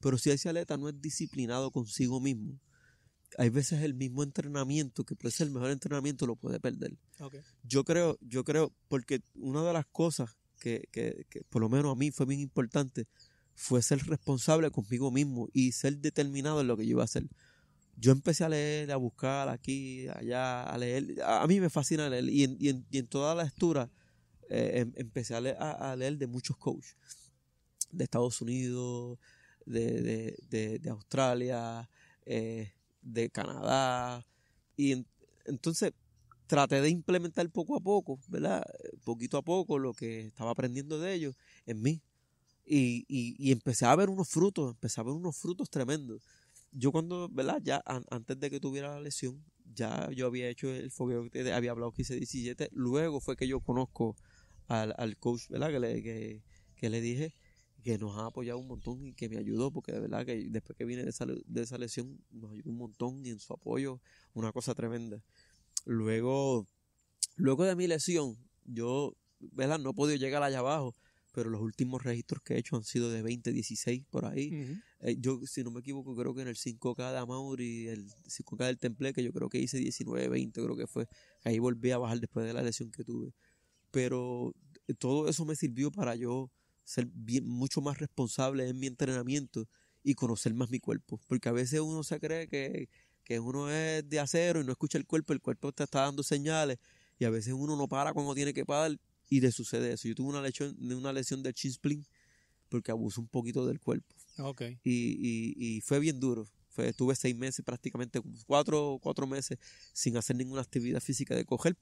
pero si ese atleta no es disciplinado consigo mismo, hay veces el mismo entrenamiento, que puede ser el mejor entrenamiento, lo puede perder. Yo creo, yo creo, porque una de las cosas que, por lo menos a mí fue bien importante fue ser responsable conmigo mismo y ser determinado en lo que yo iba a hacer. Yo empecé a leer, a buscar aquí, allá, a leer. A, mí me fascina leer y en, toda la lectura eh, em, empecé a leer, de muchos coaches de Estados Unidos, de, Australia, eh, de Canadá. Y entonces traté de implementar poco a poco, ¿verdad? Poquito a poco lo que estaba aprendiendo de ellos en mí. Y, y, empecé a ver unos frutos, empecé a ver unos frutos tremendos. Yo cuando, ¿verdad? Ya antes de que tuviera la lesión, ya yo había hecho el fogueo, había hablado 15-17, luego fue que yo conozco al, coach, ¿verdad? Que le, que, le dije que nos ha apoyado un montón y que me ayudó, porque de verdad que después que vine de esa, de esa lesión nos ayudó un montón y en su apoyo, una cosa tremenda. Luego, luego de mi lesión, yo, ¿verdad? No he podido llegar allá abajo, pero los últimos registros que he hecho han sido de 20, 16 por ahí. Eh, yo, si no me equivoco, creo que en el 5K de Amaury, y el 5K del Temple, que yo creo que hice 19, 20, creo que fue. Ahí volví a bajar después de la lesión que tuve. Pero eh, todo eso me sirvió para yo ser mucho más responsable en mi entrenamiento y conocer más mi cuerpo. Porque a veces uno se cree que, que uno es de acero y no escucha el cuerpo, el cuerpo te está dando señales y a veces uno no para cuando tiene que parar y le sucede eso. Yo tuve una lesión, una lesión porque abuso un poquito del cuerpo. Y, fue bien duro. estuve seis meses, prácticamente cuatro, cuatro meses sin hacer ninguna actividad física de coger,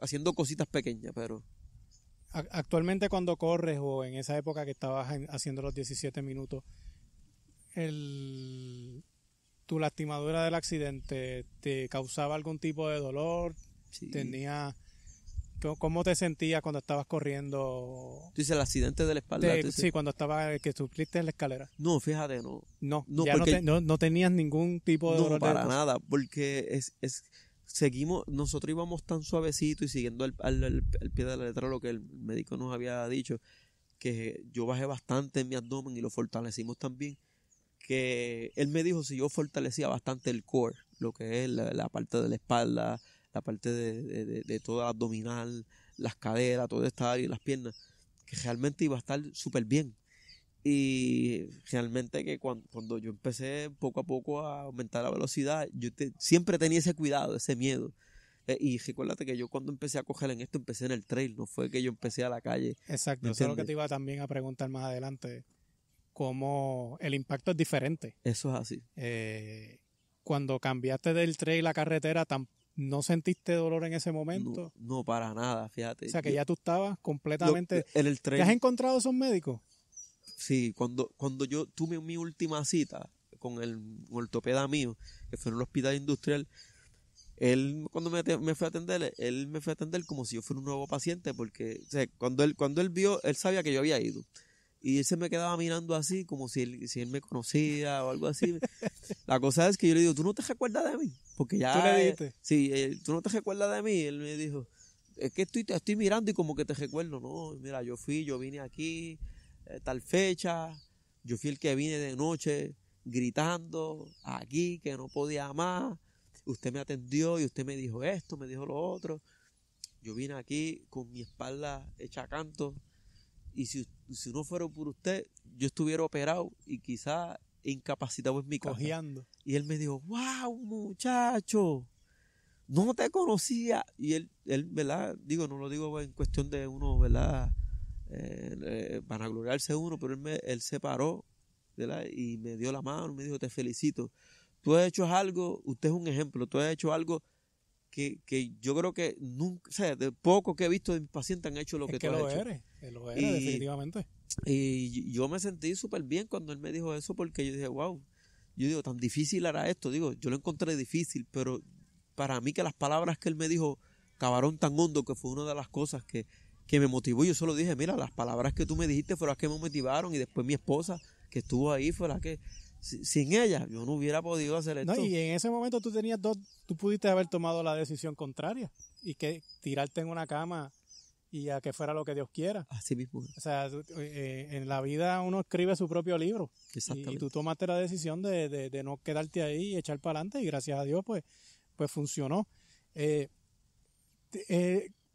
haciendo cositas pequeñas, pero... Actualmente cuando corres o en esa época que estabas haciendo los 17 minutos, el, tu lastimadura del accidente te causaba algún tipo de dolor, tenía ¿Cómo te sentías cuando estabas corriendo? Tú dices el accidente de la espalda. sí, cuando estaba que sufriste en la escalera. No, fíjate, no. No, no, no, tenías ningún tipo de dolor. para nada, porque es, seguimos, nosotros íbamos tan suavecito y siguiendo al, el pie de la letra lo que el médico nos había dicho, que yo bajé bastante en mi abdomen y lo fortalecimos también que él me dijo si yo fortalecía bastante el core, lo que es la, parte de la espalda, la parte de, de, abdominal, las caderas, todo esta área y las piernas, que realmente iba a estar súper bien. Y realmente que cuando, yo empecé poco a poco a aumentar la velocidad, yo siempre tenía ese cuidado, ese miedo. Eh, y recuérdate que yo cuando empecé a coger en esto, empecé en el trail, no fue que yo empecé a la calle. Exacto, eso es lo que te iba también a preguntar más adelante como el impacto es diferente. Eso es así. Eh, cuando cambiaste del y la carretera, ¿no sentiste dolor en ese momento? No, para nada, fíjate. O sea, que ya tú estabas completamente... has encontrado esos médicos? Sí, cuando, cuando yo tuve mi última cita con el ortopeda mío, que fue en un hospital industrial, él cuando me, fue a atender, él me fue a atender como si yo fuera un nuevo paciente, porque cuando él cuando él vio, él sabía que yo había ido. Y él se me quedaba mirando así, como si él, si él me conocía o algo así. la cosa es que yo le digo, ¿tú no te recuerdas de mí? Porque ya... ¿Tú eh, sí, eh, ¿tú no te recuerdas de mí? Él me dijo, es que estoy, te estoy mirando y como que te recuerdo, no, mira, yo fui, yo vine aquí, eh, tal fecha, yo fui el que vine de noche gritando aquí que no podía más, usted me atendió y usted me dijo esto, me dijo lo otro, yo vine aquí con mi espalda hecha canto, y si, si no fuera por usted, yo estuviera operado y quizás incapacitado en mi casa. Y él me dijo, wow, muchacho, no te conocía. Y él, él, ¿verdad? Digo, no lo digo en cuestión de uno, ¿verdad? Eh, eh gloriarse uno, pero él, me, él se paró, ¿verdad? Y me dio la mano, me dijo, te felicito. Tú has hecho algo, usted es un ejemplo, tú has hecho algo que, yo creo que nunca, o sea, de poco que he visto de mis pacientes han hecho lo que, tú eres, hecho. Lo eres, y, definitivamente. Y yo me sentí súper bien cuando él me dijo eso porque yo dije, wow, yo digo, tan difícil era esto. Digo, yo lo encontré difícil, pero para mí que las palabras que él me dijo cavaron tan hondo que fue una de las cosas que, que me motivó. Yo solo dije, mira, las palabras que tú me dijiste fueron las que me motivaron y después mi esposa que estuvo ahí fue la que sin ella yo no hubiera podido hacer esto. No, y en ese momento tú tenías dos, tú pudiste haber tomado la decisión contraria y que tirarte en una cama y a que fuera lo que Dios quiera. Así mismo. O sea, eh, eh, en la vida uno escribe su propio libro. Y, tú tomaste la decisión de, no quedarte ahí y echar para adelante y gracias a Dios pues, pues funcionó. Eh,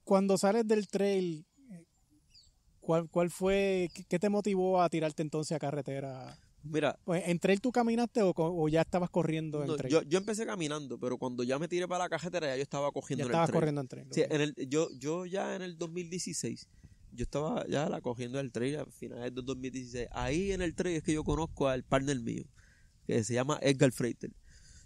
cuando sales del trail, ¿cuál, cuál fue, qué te motivó a tirarte entonces a carretera? Mira. Pues, ¿Entre él tú caminaste o, ya estabas corriendo en Yo, yo, empecé caminando, pero cuando ya me tiré para la cajetera ya yo estaba cogiendo el tren. corriendo en el, yo, yo ya en el 2016, yo estaba ya la cogiendo el tren a finales del 2016. Ahí en el tren es que yo conozco al partner mío, que se llama Edgar Freiter.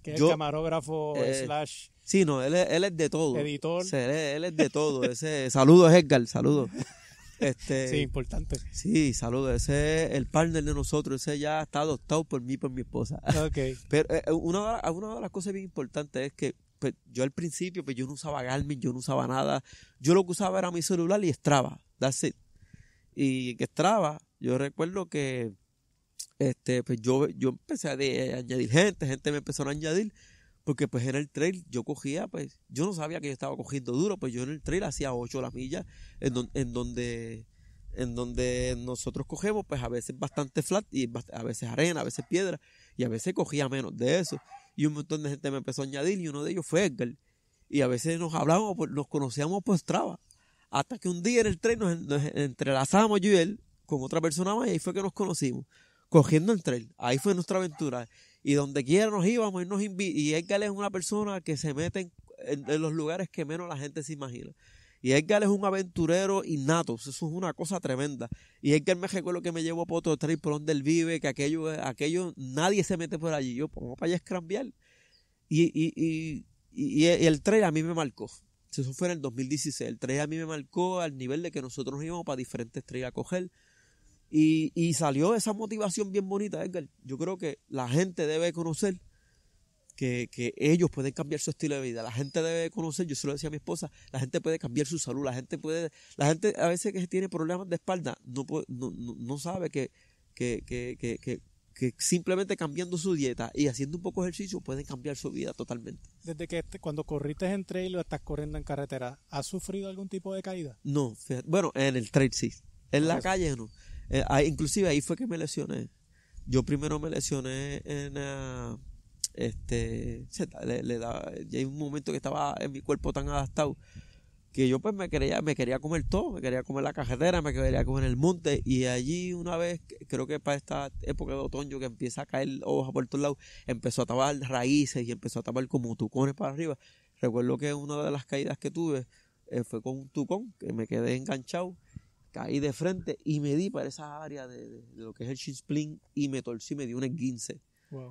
Que es camarógrafo eh, slash... Sí, no, él es, de todo. Editor. él, es, de todo. Ese, saludos, Edgar, saludos. Este, sí, importante. Sí, saludos. Ese es el partner de nosotros. Ese ya está adoptado por mí, por mi esposa. Pero eh, una, de las cosas bien importantes es que pues, yo al principio, pues yo no usaba Garmin, yo no usaba nada. Yo lo que usaba era mi celular y Strava. Y que Strava, yo recuerdo que este, pues, yo, yo empecé a añadir gente, gente me empezó a añadir. Porque pues era el trail, yo cogía, pues, yo no sabía que yo estaba cogiendo duro, pues yo en el trail hacía 8 las millas, en, en donde en donde nosotros cogemos, pues a veces bastante flat, y a veces arena, a veces piedra, y a veces cogía menos de eso. Y un montón de gente me empezó a añadir, y uno de ellos fue Edgar. Y a veces nos hablábamos, pues, nos conocíamos pues traba... Hasta que un día en el trail nos, entrelazamos yo y él con otra persona más, y ahí fue que nos conocimos, cogiendo el trail, Ahí fue nuestra aventura. Y donde quiera nos íbamos, y nos invita. Y Edgar es una persona que se mete en, los lugares que menos la gente se imagina. Y Edgar es un aventurero innato, eso es una cosa tremenda. Y Edgar me recuerdo que me llevó a otro trail por donde él vive, que aquello, aquello nadie se mete por allí. Yo, pongo pues, para allá escrambiar. Y, y, y, y, el trail a mí me marcó. Eso fue en el 2016. El trail a mí me marcó al nivel de que nosotros íbamos para diferentes trails a coger. Y, salió esa motivación bien bonita, Edgar. Yo creo que la gente debe conocer que, ellos pueden cambiar su estilo de vida. La gente debe conocer, yo se lo decía a mi esposa, la gente puede cambiar su salud, la gente puede, la gente a veces que tiene problemas de espalda, no, no, sabe que, que, simplemente cambiando su dieta y haciendo un poco de ejercicio pueden cambiar su vida totalmente. Desde que cuando corriste en trail o estás corriendo en carretera, ¿has sufrido algún tipo de caída? No, bueno, en el trail sí. En ah, la calle no. Eh, ah, inclusive ahí fue que me lesioné. Yo primero me lesioné en... Ah, este, hay un momento que estaba en mi cuerpo tan adaptado que yo pues me quería, me quería comer todo, me quería comer la carretera, me quería comer el monte y allí una vez, creo que para esta época de otoño que empieza a caer hojas por todos lados, empezó a tapar raíces y empezó a tapar como tucones para arriba. Recuerdo que una de las caídas que tuve eh, fue con un tucón, que me quedé enganchado caí de frente y me di para esa área de, lo que es el shin y me torcí, me dio un esguince.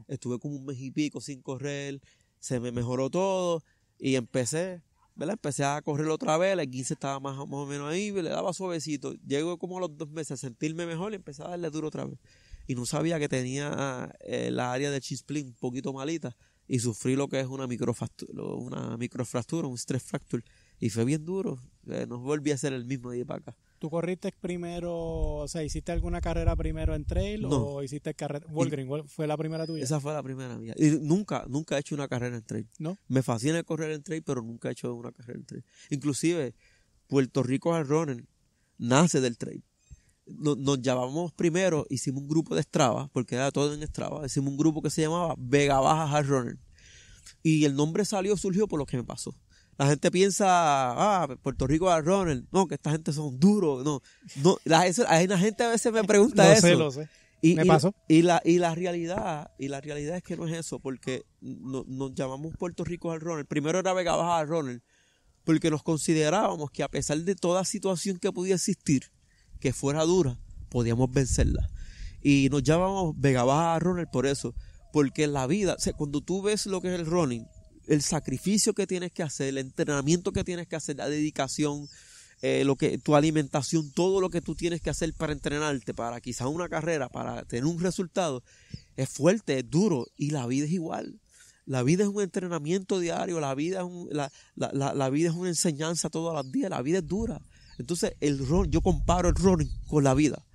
Estuve como un mes y pico sin correr, se me mejoró todo y empecé, ¿verdad? Empecé a correr otra vez, el esguince estaba más, o menos ahí, le daba suavecito. Llego como a los dos meses a sentirme mejor y empecé a darle duro otra vez. Y no sabía que tenía eh, la área del shin un poquito malita y sufrí lo que es una, una microfractura, un stress fracture. Y fue bien duro, eh, no volví a ser el mismo de para acá. ¿Tú corriste primero, o sea, hiciste alguna carrera primero en trail o hiciste carrera? Walgreen, ¿fue la primera tuya? Esa fue la primera mía. Y nunca, nunca he hecho una carrera en trail. ¿No? Me fascina correr en trail, pero nunca he hecho una carrera en trail. Inclusive, Puerto Rico Hard Runner nace del trail. Nos, nos llamamos primero, hicimos un grupo de Strava, porque era todo en Strava, hicimos un grupo que se llamaba Vega Baja Hard Runner. Y el nombre salió, surgió por lo que me pasó. La gente piensa, ah, Puerto Rico al Ronald. No, que esta gente son duros. No, no. La, hay una gente a veces me pregunta eso. Sé, sé. Y, me Y la, y la realidad, y la realidad es que no es eso, porque no, nos llamamos Puerto Rico al Ronald. Primero era Vega Baja al Ronald. porque nos considerábamos que a pesar de toda situación que pudiera existir, que fuera dura, podíamos vencerla. Y nos llamamos Vega Baja al por eso, porque la vida, cuando tú ves lo que es el running, el sacrificio que tienes que hacer, el entrenamiento que tienes que hacer, la dedicación, eh, lo que, tu alimentación, todo lo que tú tienes que hacer para entrenarte, para quizás una carrera, para tener un resultado, es fuerte, es duro y la vida es igual. La vida es un entrenamiento diario, la vida es, un, la, la, la, vida es una enseñanza todos los días, la vida es dura. Entonces, el yo comparo el running con la vida.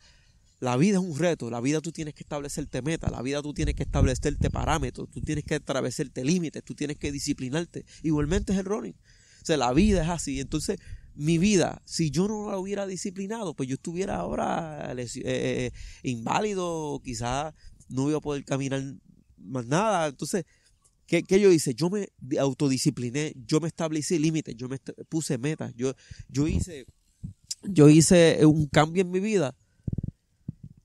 La vida es un reto, la vida tú tienes que establecerte meta, la vida tú tienes que establecerte parámetros, tú tienes que atravesarte límites, tú tienes que disciplinarte. Igualmente es el running. O sea, la vida es así. Entonces, mi vida, si yo no la hubiera disciplinado, pues yo estuviera ahora eh, eh, eh, inválido, quizás no iba a poder caminar más nada. Entonces, ¿Qué, ¿Qué, yo hice? Yo me autodiscipliné, yo me establecí límites, yo me puse metas, yo, yo, hice, yo hice un cambio en mi vida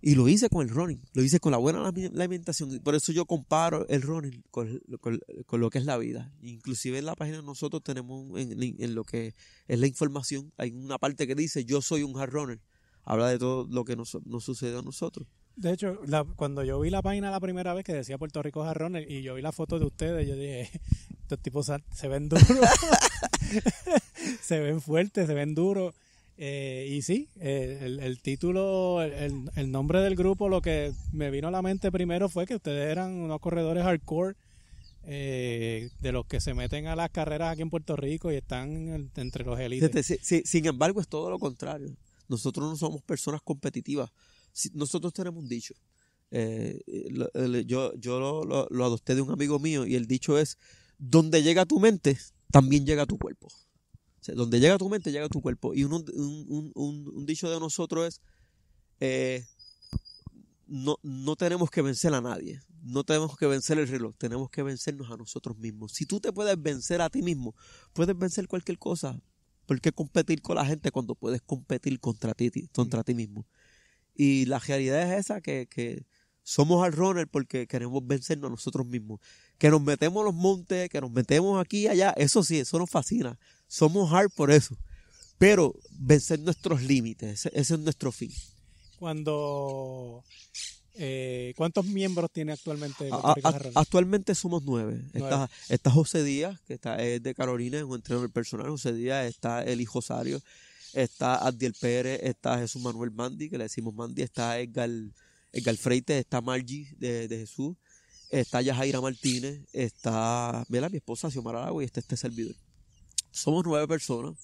y lo hice con el running, lo hice con la buena alimentación. Por eso yo comparo el running con, lo que es la vida. Inclusive en la página nosotros tenemos, en, lo que es la información, hay una parte que dice yo soy un hard runner. Habla de todo lo que nos, nos sucede a nosotros. De hecho, cuando yo vi la página la primera vez que decía Puerto Rico Hard Runner y yo vi la foto de ustedes, yo dije, estos tipos se ven duros, se ven fuertes, se ven duros. Eh, y sí, eh, el, título, el, nombre del grupo, lo que me vino a la mente primero fue que ustedes eran unos corredores hardcore eh, de los que se meten a las carreras aquí en Puerto Rico y están entre los élites. sin embargo, es todo lo contrario. Nosotros no somos personas competitivas. Nosotros tenemos un dicho. yo lo, lo adopté de un amigo mío y el dicho es, donde llega tu mente, también llega tu cuerpo donde llega tu mente, llega tu cuerpo. Y un, dicho de nosotros es, eh, no, no tenemos que vencer a nadie, no tenemos que vencer el reloj, tenemos que vencernos a nosotros mismos. Si tú te puedes vencer a ti mismo, puedes vencer cualquier cosa. ¿Por qué competir con la gente cuando puedes competir contra ti, contra ti mismo? Y la realidad es esa, que, que somos al runner porque queremos vencernos a nosotros mismos. Que nos metemos en los montes, que nos metemos aquí y allá, eso sí, eso nos fascina. Somos hard por eso. Pero vencer nuestros límites, ese, es nuestro fin. Cuando eh, ¿Cuántos miembros tiene actualmente Actualmente somos nueve. Está, José Díaz, que está, es de Carolina, es un entrenador personal. José Díaz, está Eli Josario, está Adiel Pérez, está Jesús Manuel Mandi, que le decimos Mandi, está Edgar, Edgar freite está Margie de, Jesús, está Yajaira Martínez, está, vela, mi esposa Xiomara Lago y está este servidor somos nueve personas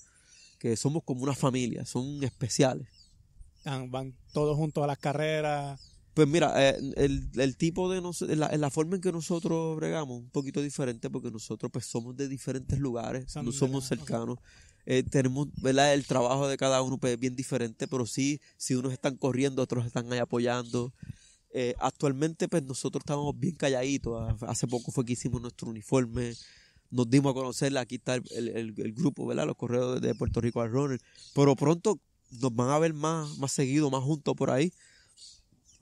que somos como una familia, son especiales. Van todos juntos a las carreras. Pues mira, eh, el, tipo de la, forma en que nosotros bregamos un poquito diferente porque nosotros pues somos de diferentes lugares, no somos cercanos. Eh, tenemos ¿verdad? el trabajo de cada uno pues, bien diferente, pero sí, si unos están corriendo, otros están ahí apoyando. Eh, actualmente pues nosotros estábamos bien calladitos. Hace poco fue que hicimos nuestro uniforme nos dimos a conocer, aquí está el, grupo, ¿verdad? Los correos de, Puerto Rico al Runner. Pero pronto nos van a ver más, más seguido, más juntos por ahí.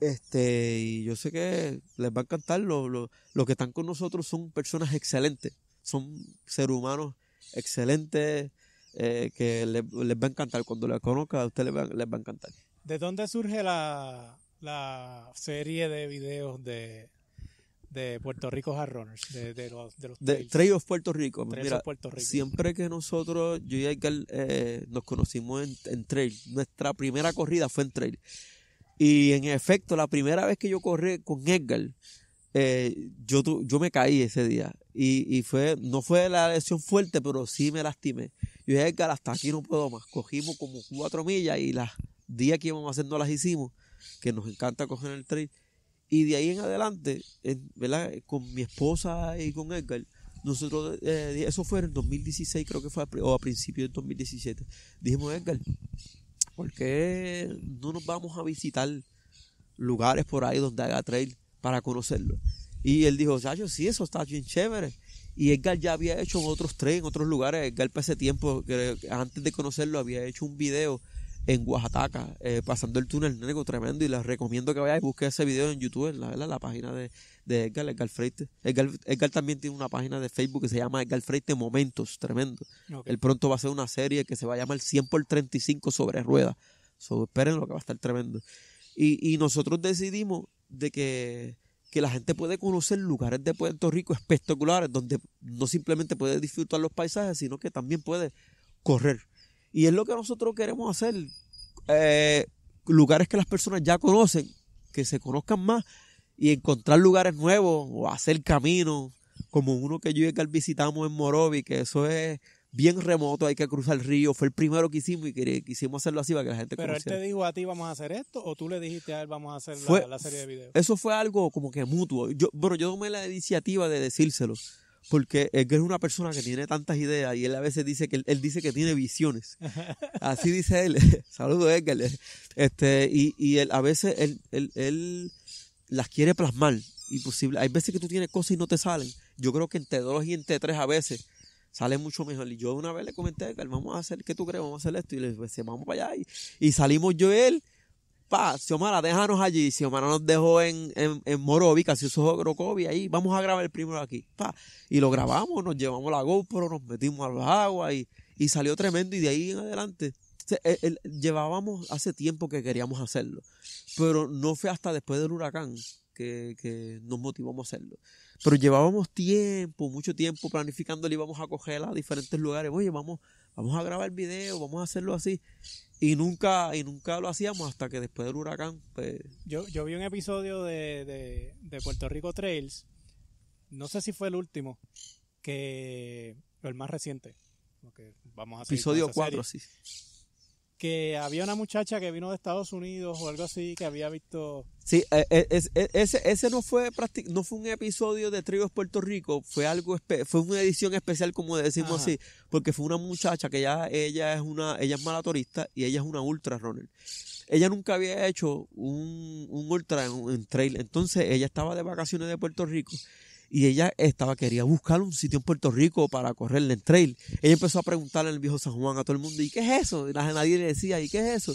Este, y yo sé que les va a encantar. Los que están con nosotros son personas excelentes, son seres humanos excelentes, eh, que les, va a encantar. Cuando la conozca, a ustedes les va, les va a encantar. ¿De dónde surge la, la serie de videos de, de Puerto Rico Hard Runners, de, los, de Of Puerto Rico. Siempre que nosotros, yo y Edgar, eh, nos conocimos en, trail, nuestra primera corrida fue en trail. Y en efecto, la primera vez que yo corrí con Edgar, eh, yo, yo me caí ese día. Y, fue, no fue la lesión fuerte, pero sí me lastimé. Yo dije, Edgar, hasta aquí no puedo más. Cogimos como cuatro millas y las días que íbamos haciendo las hicimos, que nos encanta coger el trail y de ahí en adelante, eh, ¿verdad? Eh, con mi esposa y con Edgar, nosotros, eh, eso fue en 2016, creo que fue, o a principios de 2017. Dijimos, Edgar, ¿por qué no nos vamos a visitar lugares por ahí donde haga trail para conocerlo? Y él dijo, Sacho, sí, eso está bien chévere. Y Edgar ya había hecho otros trail en otros lugares. Edgar, para ese tiempo, antes de conocerlo, había hecho un video en Oaxaca, eh, pasando el túnel negro, tremendo. Y les recomiendo que vayan y busquen ese video en YouTube, en la, verdad, la página de, Edgar, Edgar Freite. Edgar, también tiene una página de Facebook que se llama Edgar Freite Momentos, tremendo. El Él pronto va a ser una serie que se va a llamar 100 por 35 sobre ruedas. So, esperen lo que va a estar tremendo. Y, nosotros decidimos de que, que, la gente puede conocer lugares de Puerto Rico espectaculares, donde no simplemente puede disfrutar los paisajes, sino que también puede correr y es lo que nosotros queremos hacer. Eh, lugares que las personas ya conocen, que se conozcan más y encontrar lugares nuevos o hacer caminos, como uno que yo y Edgar visitamos en Morovi, que eso es bien remoto, hay que cruzar el río. Fue el primero que hicimos y quisimos hacerlo así para que la gente Pero él te dijo a ti vamos a hacer esto o tú le dijiste a él vamos a hacer la, serie de videos. Eso fue algo como que mutuo. Yo, bueno, yo tomé la iniciativa de decírselo porque Edgar es una persona que tiene tantas ideas y él a veces dice que él, dice que tiene visiones. Así dice él. Saludos, Edgar. Este, y, y él, a veces él, él, las quiere plasmar. Imposible. Hay veces que tú tienes cosas y no te salen. Yo creo que en dos y entre tres a veces sale mucho mejor. Y yo una vez le comenté Edgar, vamos a hacer, ¿qué tú crees? Vamos a hacer esto. Y le dije, pues, vamos para allá. Y, y salimos yo y él pa, Xiomara, déjanos allí. Xiomara nos dejó en, en, en Morovi, casi usó ahí, vamos a grabar el primero aquí. Pa. Y lo grabamos, nos llevamos la GoPro, nos metimos al agua y, y salió tremendo. Y de ahí en adelante, llevábamos hace tiempo que queríamos hacerlo, pero no fue hasta después del huracán que, nos motivamos a hacerlo. Pero llevábamos tiempo, mucho tiempo planificándolo, íbamos a cogerla a diferentes lugares. Oye, vamos, vamos a grabar el video, vamos a hacerlo así y nunca y nunca lo hacíamos hasta que después del huracán pues, yo yo vi un episodio de, de, Puerto Rico Trails no sé si fue el último que el más reciente vamos a episodio 4 sí que había una muchacha que vino de Estados Unidos o algo así que había visto. Sí, eh, eh, ese, ese, no fue no fue un episodio de Trigos Puerto Rico, fue algo fue una edición especial como decimos así, porque fue una muchacha que ya ella es una ella es turista y ella es una ultra runner. Ella nunca había hecho un, un ultra en, en trail, entonces ella estaba de vacaciones de Puerto Rico y ella estaba quería buscar un sitio en Puerto Rico para correrle en trail. Ella empezó a preguntarle en el viejo San Juan a todo el mundo, ¿y qué es eso? Y nadie le decía, ¿y qué es eso?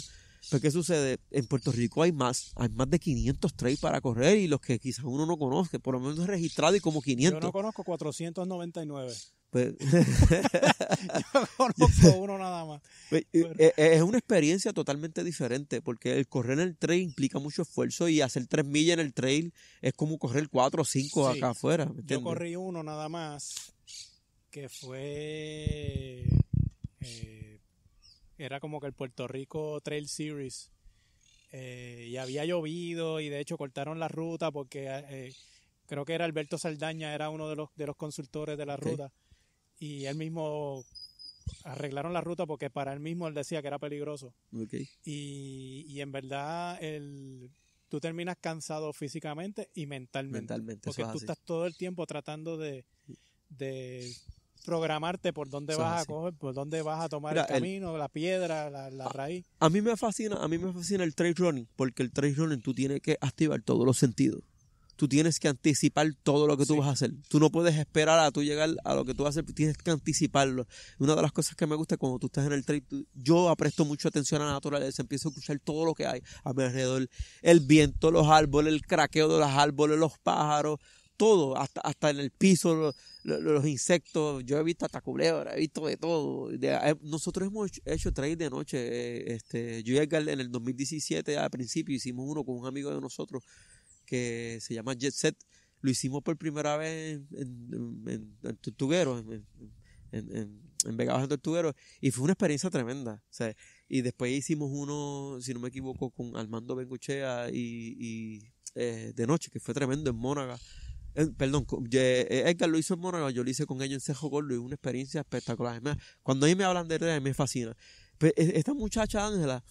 Pero ¿qué sucede? En Puerto Rico hay más, hay más de 500 trails para correr y los que quizás uno no conozca, por lo menos registrado y como 500. Yo no conozco 499. Pues, yo uno nada más. Pues, eh, eh, es una experiencia totalmente diferente porque el correr en el trail implica mucho esfuerzo y hacer tres millas en el trail es como correr cuatro o cinco acá afuera. yo corrí uno nada más que fue. Eh, era como que el Puerto Rico Trail Series. y había llovido y de hecho cortaron la ruta porque creo que era Alberto Saldaña, era uno de los, de los consultores de la ruta y él mismo arreglaron la ruta porque para él mismo él decía que era peligroso. Y, y, en verdad el, tú terminas cansado físicamente y mentalmente. porque tú estás todo el tiempo tratando de, programarte por dónde vas a coger, por dónde vas a tomar el camino, la piedra, la, ah, raíz. A mí me fascina, a mí me fascina el trail running, porque el trail running tú tienes que activar todos los sentidos tú tienes que anticipar todo lo que tú vas a hacer. Tú no puedes esperar a tú llegar a lo que tú vas a hacer, tienes que anticiparlo. Una de las cosas que me gusta cuando tú estás en el trade, yo apresto mucha atención a la naturaleza, empiezo a escuchar todo lo que hay a mi alrededor. El viento, los árboles, el craqueo de los árboles, los pájaros, todo, hasta, hasta en el piso, los, insectos. Yo he visto hasta he visto de todo. Eh, nosotros hemos hecho, trail de noche. Eh, este, yo y en el 2017, al principio, hicimos uno con un amigo de nosotros que se llama Jet Set. Lo hicimos por primera vez en, en, en Tortuguero, en, en, Vegados en Tortuguero, y fue una experiencia tremenda. O y después hicimos uno, si no me equivoco, con Armando Benguchea y, eh, de noche, que fue tremendo en Mónaga. Eh, perdón, eh, Edgar lo hizo en Mónaga, yo lo hice con ellos en Cejo Gordo y una experiencia espectacular. cuando ahí me hablan de redes, me fascina. Pues, e, esta muchacha Ángela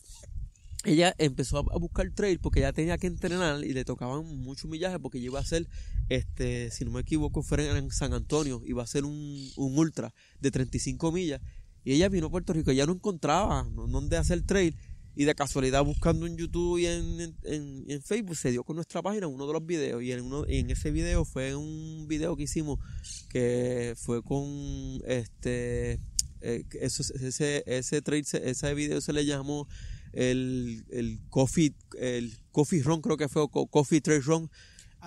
ella empezó a buscar trail porque ya tenía que entrenar y le tocaban mucho millajes porque ella iba a hacer, este, si no me equivoco, fue en San Antonio, iba a hacer un, ultra de 35 millas y ella vino a Puerto Rico, ya no encontraba dónde hacer trail y de casualidad buscando en YouTube y en, Facebook se dio con nuestra página uno de los videos y en, uno, en ese video fue un video que hicimos que fue con este... Eh, ese, ese trail, ese video se le llamó el, Coffee, el Coffee Ron, creo que fue, o Coffee Trade Run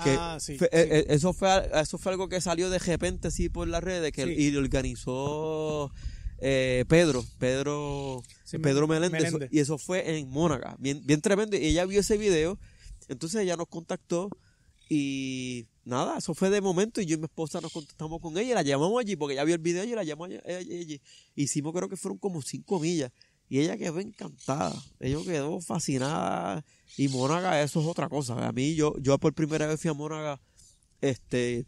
Que ah, eh, eh, Eso, fue, eso fue algo que salió de repente así por las redes que y lo organizó eh, Pedro, Pedro, Pedro Meléndez, Y eso fue en Mónaga, bien, bien tremendo. Y ella vio ese video, entonces ella nos contactó y nada, eso fue de momento y yo y mi esposa nos contactamos con ella y la llamamos allí porque ella vio el video y la llamamos allí. Hicimos creo que fueron como cinco millas. Y ella quedó encantada. ellos quedó fascinada. Y Mónaga, eso es otra cosa. A mí, yo, yo por primera vez fui a Mónaga, este,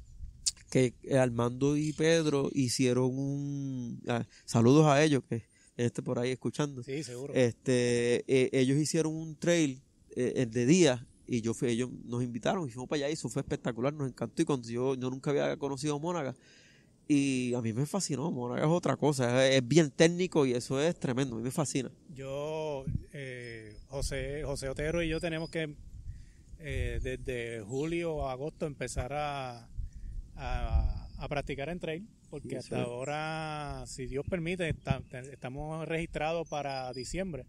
que Armando y Pedro hicieron un. Ah, saludos a ellos, que esté por ahí escuchando. Sí, seguro. Este, eh, ellos hicieron un trail el eh, de día y yo fui, ellos nos invitaron, y fuimos para allá y eso fue espectacular, nos encantó y cuando yo, yo nunca había conocido Mónaga y a mí me fascinó, es otra cosa, es, bien técnico y eso es tremendo, a mí me fascina. Yo, eh, José, José Otero y yo tenemos que eh, desde julio a agosto empezar a, practicar en trail, porque hasta ahora, si Dios permite, estamos registrados para diciembre.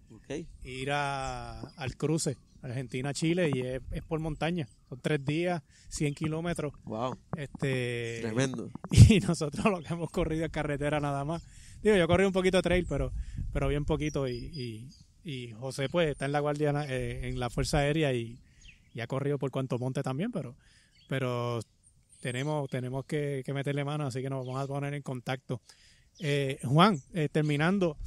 Ir a, al cruce Argentina, Chile, y es, por montaña. Son tres días, 100 kilómetros. Wow. Este, Tremendo. Y, nosotros lo que hemos corrido es carretera nada más. Digo, yo corrí un poquito de trail, pero, pero bien poquito. Y, y, José, pues, está en la guardia, eh, en la Fuerza Aérea y, ha corrido por cuanto monte también, pero, pero tenemos, tenemos que, meterle mano, así que nos vamos a poner en contacto. Eh, Juan, eh, terminando,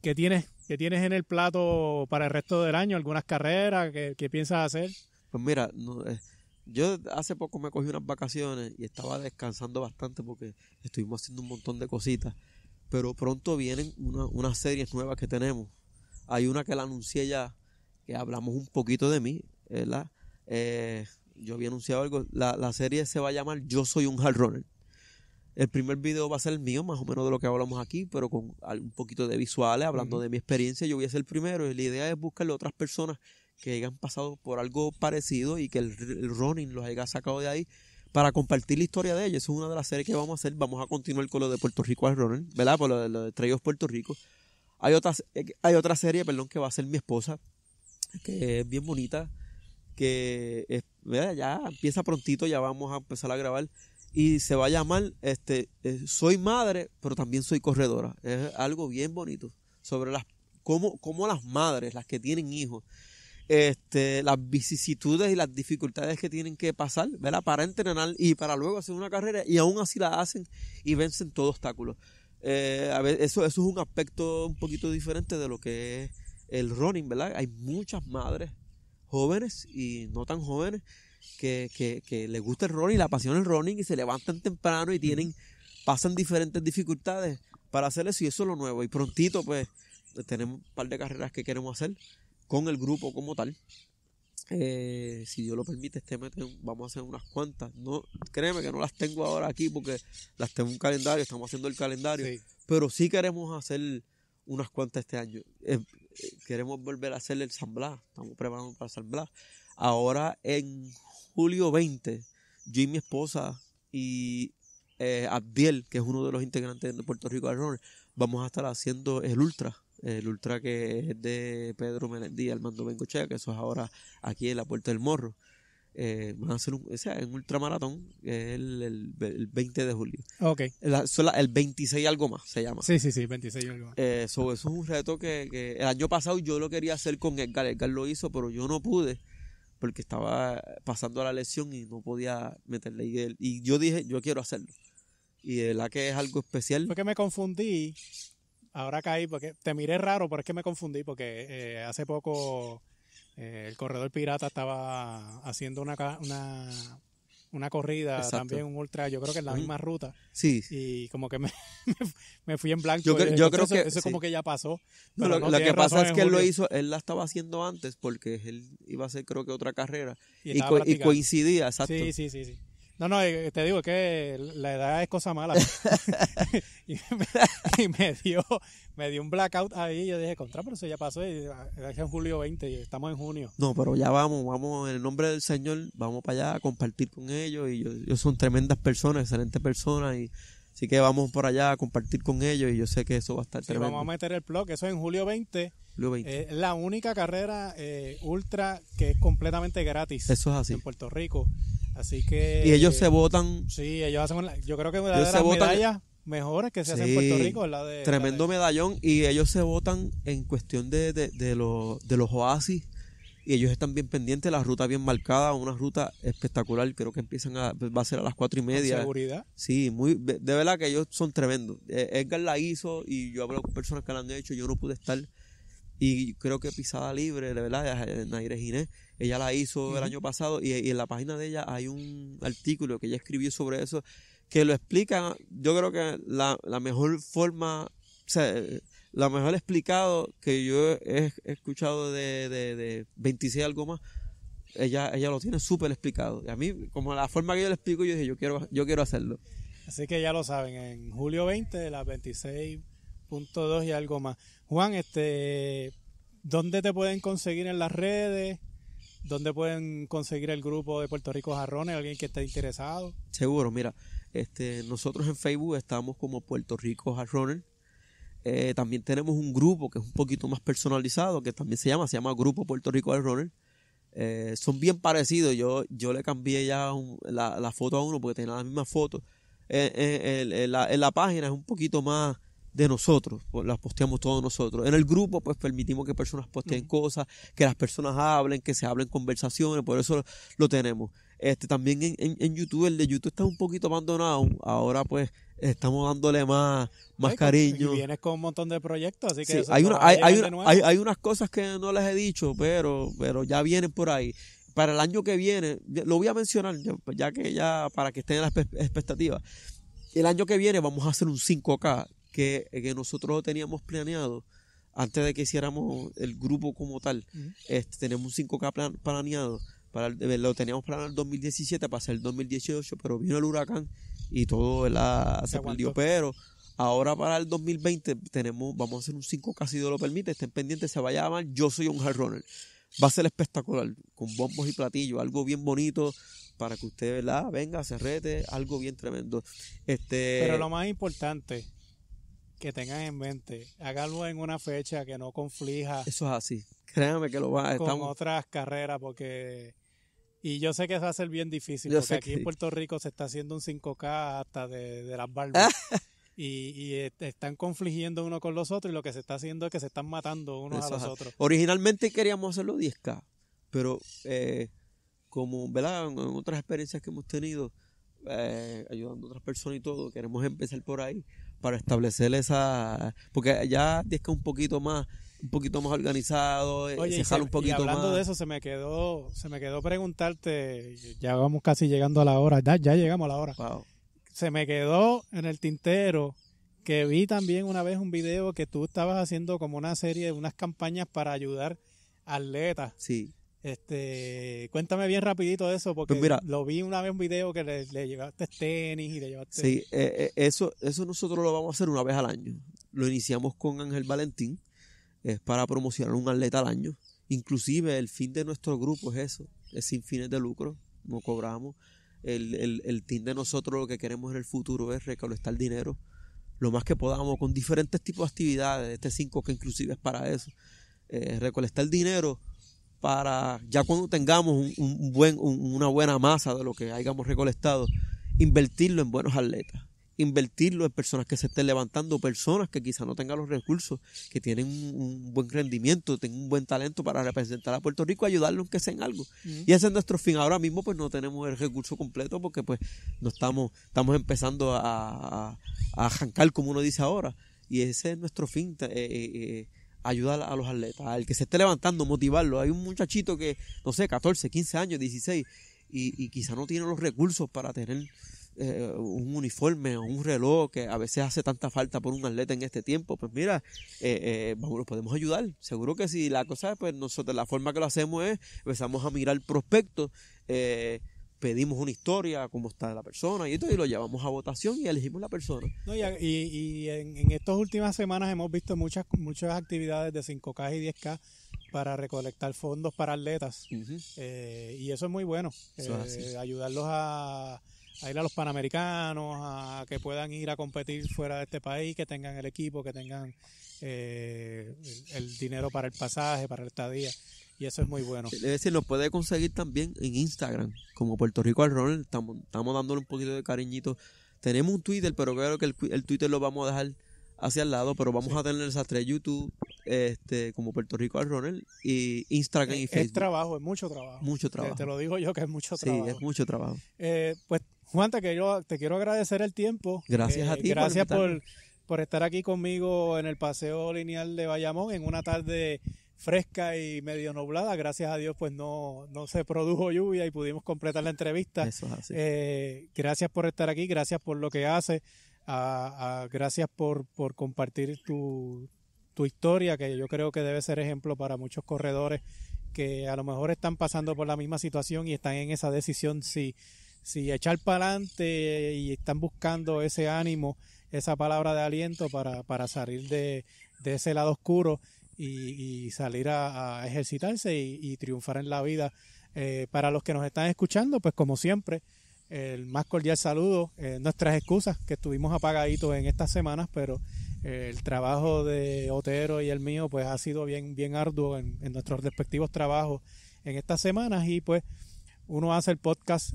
¿qué tienes ¿Qué tienes en el plato para el resto del año? ¿Algunas carreras? que piensas hacer? Pues mira, eh, yo hace poco me cogí unas vacaciones y estaba descansando bastante porque estuvimos haciendo un montón de cositas. Pero pronto vienen unas series nuevas que tenemos. Hay una que la anuncié ya, que hablamos un poquito de mí, ¿verdad? Eh, yo había anunciado algo. La, la serie se va a llamar Yo soy un hard runner. El primer video va a ser el mío, más o menos de lo que hablamos aquí, pero con un poquito de visuales, hablando de mi experiencia. Yo voy a ser el primero y la idea es buscarle a otras personas que hayan pasado por algo parecido y que el, Ronin running los haya sacado de ahí para compartir la historia de ellos. Es una de las series que vamos a hacer. Vamos a continuar con lo de Puerto Rico al running, ¿verdad? Por lo de, los de Puerto Rico. Hay otra, eh, hay otra serie, perdón, que va a ser mi esposa, que es bien bonita, que es, ya empieza prontito, ya vamos a empezar a grabar y se va a llamar este eh, soy madre pero también soy corredora es algo bien bonito sobre las cómo, las madres las que tienen hijos este, las vicisitudes y las dificultades que tienen que pasar, ¿verdad? Para entrenar y para luego hacer una carrera y aún así la hacen y vencen todo obstáculo. Eh, a ver, eso, eso es un aspecto un poquito diferente de lo que es el running, ¿verdad? Hay muchas madres jóvenes y no tan jóvenes que, le gusta el running, la pasión el running y se levantan temprano y tienen, pasan diferentes dificultades para hacer eso y eso es lo nuevo. Y prontito pues tenemos un par de carreras que queremos hacer con el grupo como tal. Eh, si Dios lo permite, este mes vamos a hacer unas cuantas. No, créeme que no las tengo ahora aquí porque las tengo en un calendario, estamos haciendo el calendario. Pero sí queremos hacer unas cuantas este año. Eh, eh, queremos volver a hacer el San Blas, estamos preparando para San Blas. Ahora en julio 20, yo y mi esposa y eh, Abdiel, que es uno de los integrantes de Puerto Rico Runner, vamos a estar haciendo el ultra. El ultra que es de Pedro Melendí, Armando Bengochea, que eso es ahora aquí en la Puerta del Morro. Eh, van a hacer un, o sea, ultramaratón el, 20 de julio. Ok. La, el 26 algo más se llama. Sí, sí, sí, 26 algo más. Eh, eso es un reto que, el año pasado yo lo quería hacer con Edgar. Edgar lo hizo, pero yo no pude porque estaba pasando la lesión y no podía meterle. Y, y yo dije, yo quiero hacerlo. Y de la que es algo especial. Porque me confundí, ahora caí, porque te miré raro, pero es que me confundí, porque eh, hace poco eh, el Corredor Pirata estaba haciendo una una corrida, también un ultra, yo creo que en la misma ruta. Sí. Y como que me, me fui en blanco. Yo, eh, creo que. Eso como que ya pasó. lo, que pasa es que él lo hizo, él la estaba haciendo antes porque él iba a hacer, creo que, otra carrera. Y, coincidía, exacto. Sí, sí, sí. sí. No, no, eh, te digo que la edad es cosa mala. y, me, dio me dio un blackout ahí. Y yo dije, contra, pero eso ya pasó. Ah, es en julio 20 y estamos en junio. No, pero ya vamos, vamos en el nombre del Señor, vamos para allá a compartir con ellos. Y ellos son tremendas personas, excelentes personas. Y así que vamos por allá a compartir con ellos. Y yo sé que eso va a estar tremendo. Vamos a meter el blog, eso es en julio 20. Es eh, la única carrera eh, ultra que es completamente gratis. Eso es así. En Puerto Rico. Así que. Y ellos se votan. Sí, ellos hacen. yo creo que una de las mejores que se hace en Puerto Rico la de. Tremendo medallón. Y ellos se votan en cuestión de, de, los, de los oasis. Y ellos están bien pendientes, la ruta bien marcada, una ruta espectacular. Creo que empiezan a. Va a ser a las cuatro y media. seguridad. Sí, muy. De verdad que ellos son tremendos. E, Edgar la hizo y yo hablo con personas que la han hecho. Yo no pude estar y creo que Pisada Libre, de verdad, de eh, Nayre Ginés, ella la hizo el año pasado y, en la página de ella hay un artículo que ella escribió sobre eso que lo explica, yo creo que la, mejor forma, o sea, la mejor explicado que yo he escuchado de, de, 26 algo más, ella, ella lo tiene súper explicado. Y a mí, como la forma que yo le explico, yo dije, yo quiero, yo quiero hacerlo. Así que ya lo saben, en julio 20, las 26.2 y algo más. Juan, este, ¿dónde te pueden conseguir en las redes? ¿Dónde pueden conseguir el grupo de Puerto Rico Jarrones? ¿Alguien que esté interesado? Seguro, mira, este, nosotros en Facebook estamos como Puerto Rico Jarrones. Eh, también tenemos un grupo que es un poquito más personalizado, que también se llama, se llama Grupo Puerto Rico Jarrones. Eh, son bien parecidos. Yo, yo le cambié ya la, foto a uno porque tenía la misma foto. Eh, la, en la página es un poquito más de nosotros, las posteamos todos nosotros. En el grupo, pues permitimos que personas posteen cosas, que las personas hablen, que se hablen conversaciones, por eso lo, tenemos. Este, también en, YouTube, el de YouTube está un poquito abandonado. Ahora, pues, estamos dándole más, más cariño. Y vienes con un montón de proyectos, así que. hay, hay, hay, unas cosas que no les he dicho, pero, pero ya vienen por ahí. Para el año que viene, lo voy a mencionar, ya que ya, para que estén en las expectativas. El año que viene vamos a hacer un 5K que, nosotros lo teníamos planeado antes de que hiciéramos el grupo como tal. este, tenemos un 5K planeado. Para, eh, lo teníamos planeado el 2017 para hacer el 2018, pero vino el huracán y todo se, se perdió. Pero ahora para el 2020 tenemos, vamos a hacer un 5K si Dios lo permite. Estén pendientes, se vaya a Yo Soy un Hard Runner. Va a ser espectacular, con bombos y platillos, algo bien bonito para que usted ¿verdad? venga, se rete, algo bien tremendo. Este, pero lo más importante, que tengan en mente. hágalo en una fecha que no conflija. Eso es así. Créanme que lo va a Con otras carreras, porque. Y yo sé que eso va a ser bien difícil, porque aquí en Puerto Rico se está haciendo un 5K hasta de, las barbas. y, este, están confligiendo uno con los otros, y lo que se está haciendo es que se están matando unos a los otros. Originalmente queríamos hacerlo 10K, pero eh, como, ¿verdad? En, otras experiencias que hemos tenido, eh, ayudando a otras personas y todo, queremos empezar por ahí para establecer esa. Porque ya es que un poquito más un poquito más organizado, eh, Oye, se, y un poquito hablando de eso, se me quedó, se me quedó preguntarte, ya vamos casi llegando a la hora, ya, ya llegamos a la hora. Se me quedó en el tintero que vi también una vez un video que tú estabas haciendo como una serie, de unas campañas para ayudar atletas. Sí. Este, cuéntame bien rapidito eso, pues porque lo vi una vez un video que le, llevaste tenis y le llevaste... Sí, eh, eh, eso, eso nosotros lo vamos a hacer una vez al año. Lo iniciamos con Ángel Valentín, es para promocionar un atleta al año. Inclusive el fin de nuestro grupo es eso, es sin fines de lucro, no cobramos. El, el, team de nosotros lo que queremos en el futuro es recolectar dinero lo más que podamos con diferentes tipos de actividades, este 5 que inclusive es para eso. Eh, recolectar dinero para ya cuando tengamos un, buen, una buena masa de lo que hayamos recolectado, invertirlo en buenos atletas, invertirlo en personas que se estén levantando, personas que quizá no tengan los recursos, que tienen un, buen rendimiento, tienen un buen talento para representar a Puerto Rico, ayudarlos en que sea algo. Y ese es nuestro fin. Ahora mismo pues no tenemos el recurso completo porque pues no estamos, estamos empezando a, a, jancar como uno dice ahora. Y ese es nuestro fin. Eh, eh, eh, ayudar a los atletas, al que se esté levantando, motivarlo. Hay un muchachito que, no sé, 14, 15 años, 16, y, y quizá no tiene los recursos para tener eh, un uniforme o un reloj que a veces hace tanta falta por un atleta en este tiempo. Pues mira, eh, eh, vamos, podemos ayudar. Seguro que si la cosa, pues nosotros la forma que lo hacemos es, empezamos a mirar prospectos. Eh, pedimos una historia, cómo está la persona y esto y lo llevamos a votación y elegimos la persona. y, en, estas últimas semanas hemos visto muchas, muchas actividades de 5K y 10K para recolectar fondos para atletas. Eh, y eso es muy bueno, eh, ayudarlos a, ir a los Panamericanos, a que puedan ir a competir fuera de este país, que tengan el equipo, que tengan eh, el, el dinero para el pasaje, para el estadía. Y eso es muy bueno. Es decir, lo puede conseguir también en Instagram, como Puerto Rico al Ronald. Estamos, dándole un poquito de cariñito. Tenemos un Twitter, pero creo que el, Twitter lo vamos a dejar hacia el lado, pero vamos a tener esas tres YouTube, este, como Puerto Rico al Ronald, y Instagram y Facebook. Es trabajo, es mucho trabajo. Mucho trabajo. te lo digo yo que es mucho trabajo. Sí, es mucho trabajo. Eh, pues, Juan, te quiero, te quiero agradecer el tiempo. Gracias eh, a ti. Gracias por, estar aquí conmigo en el Paseo Lineal de Bayamón en una tarde fresca y medio nublada. Gracias a Dios, pues no, no se produjo lluvia y pudimos completar la entrevista. Eh, gracias por estar aquí, gracias por lo que haces, gracias por, por compartir tu, tu historia, que yo creo que debe ser ejemplo para muchos corredores que a lo mejor están pasando por la misma situación y están en esa decisión si, si echar para adelante y están buscando ese ánimo, esa palabra de aliento para, salir de, de ese lado oscuro y, salir a, ejercitarse y, triunfar en la vida. Eh, para los que nos están escuchando, pues como siempre, el más cordial saludo, eh, nuestras excusas que estuvimos apagaditos en estas semanas, pero eh, el trabajo de Otero y el mío pues ha sido bien, bien arduo en, nuestros respectivos trabajos en estas semanas y pues uno hace el podcast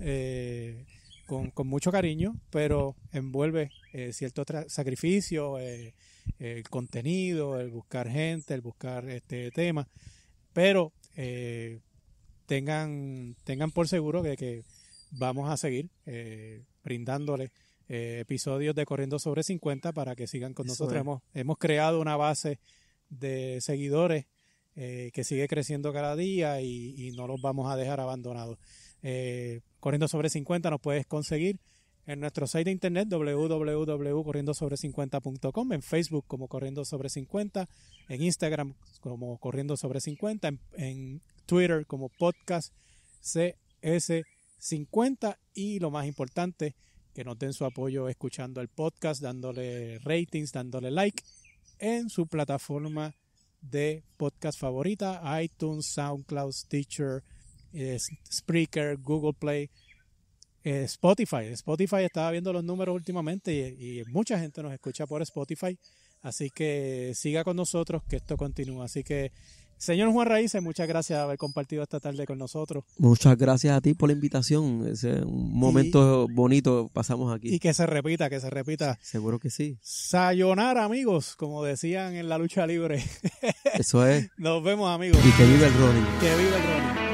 con, con, mucho cariño, pero envuelve cierto sacrificio, el contenido, el buscar gente, el buscar este tema, pero eh, tengan, tengan por seguro que, vamos a seguir eh, brindándole brindándoles eh, episodios de Corriendo sobre 50 para que sigan con nosotros. Hemos, creado una base de seguidores que sigue creciendo cada día y, y, no los vamos a dejar abandonados. Corriendo sobre 50 nos puedes conseguir en nuestro site de internet www.corriendosobre50.com, en Facebook como Corriendo Sobre 50, en Instagram como Corriendo Sobre 50, en, Twitter como Podcast CS50 y lo más importante, que nos den su apoyo escuchando el podcast, dándole ratings, dándole like en su plataforma de podcast favorita, iTunes, SoundCloud, Stitcher, eh, Spreaker, Google Play, eh, Spotify. Spotify estaba viendo los números últimamente y, mucha gente nos escucha por Spotify. Así que siga con nosotros que esto continúa. Así que, señor Juan Raíces, muchas gracias por haber compartido esta tarde con nosotros. Muchas gracias a ti por la invitación. Es un momento bonito pasamos aquí. Y que se repita, que se repita. Seguro que sí. Sayonar, amigos, como decían en la lucha libre. Eso es. Nos vemos, amigos. Y que vive el Ronnie. Que el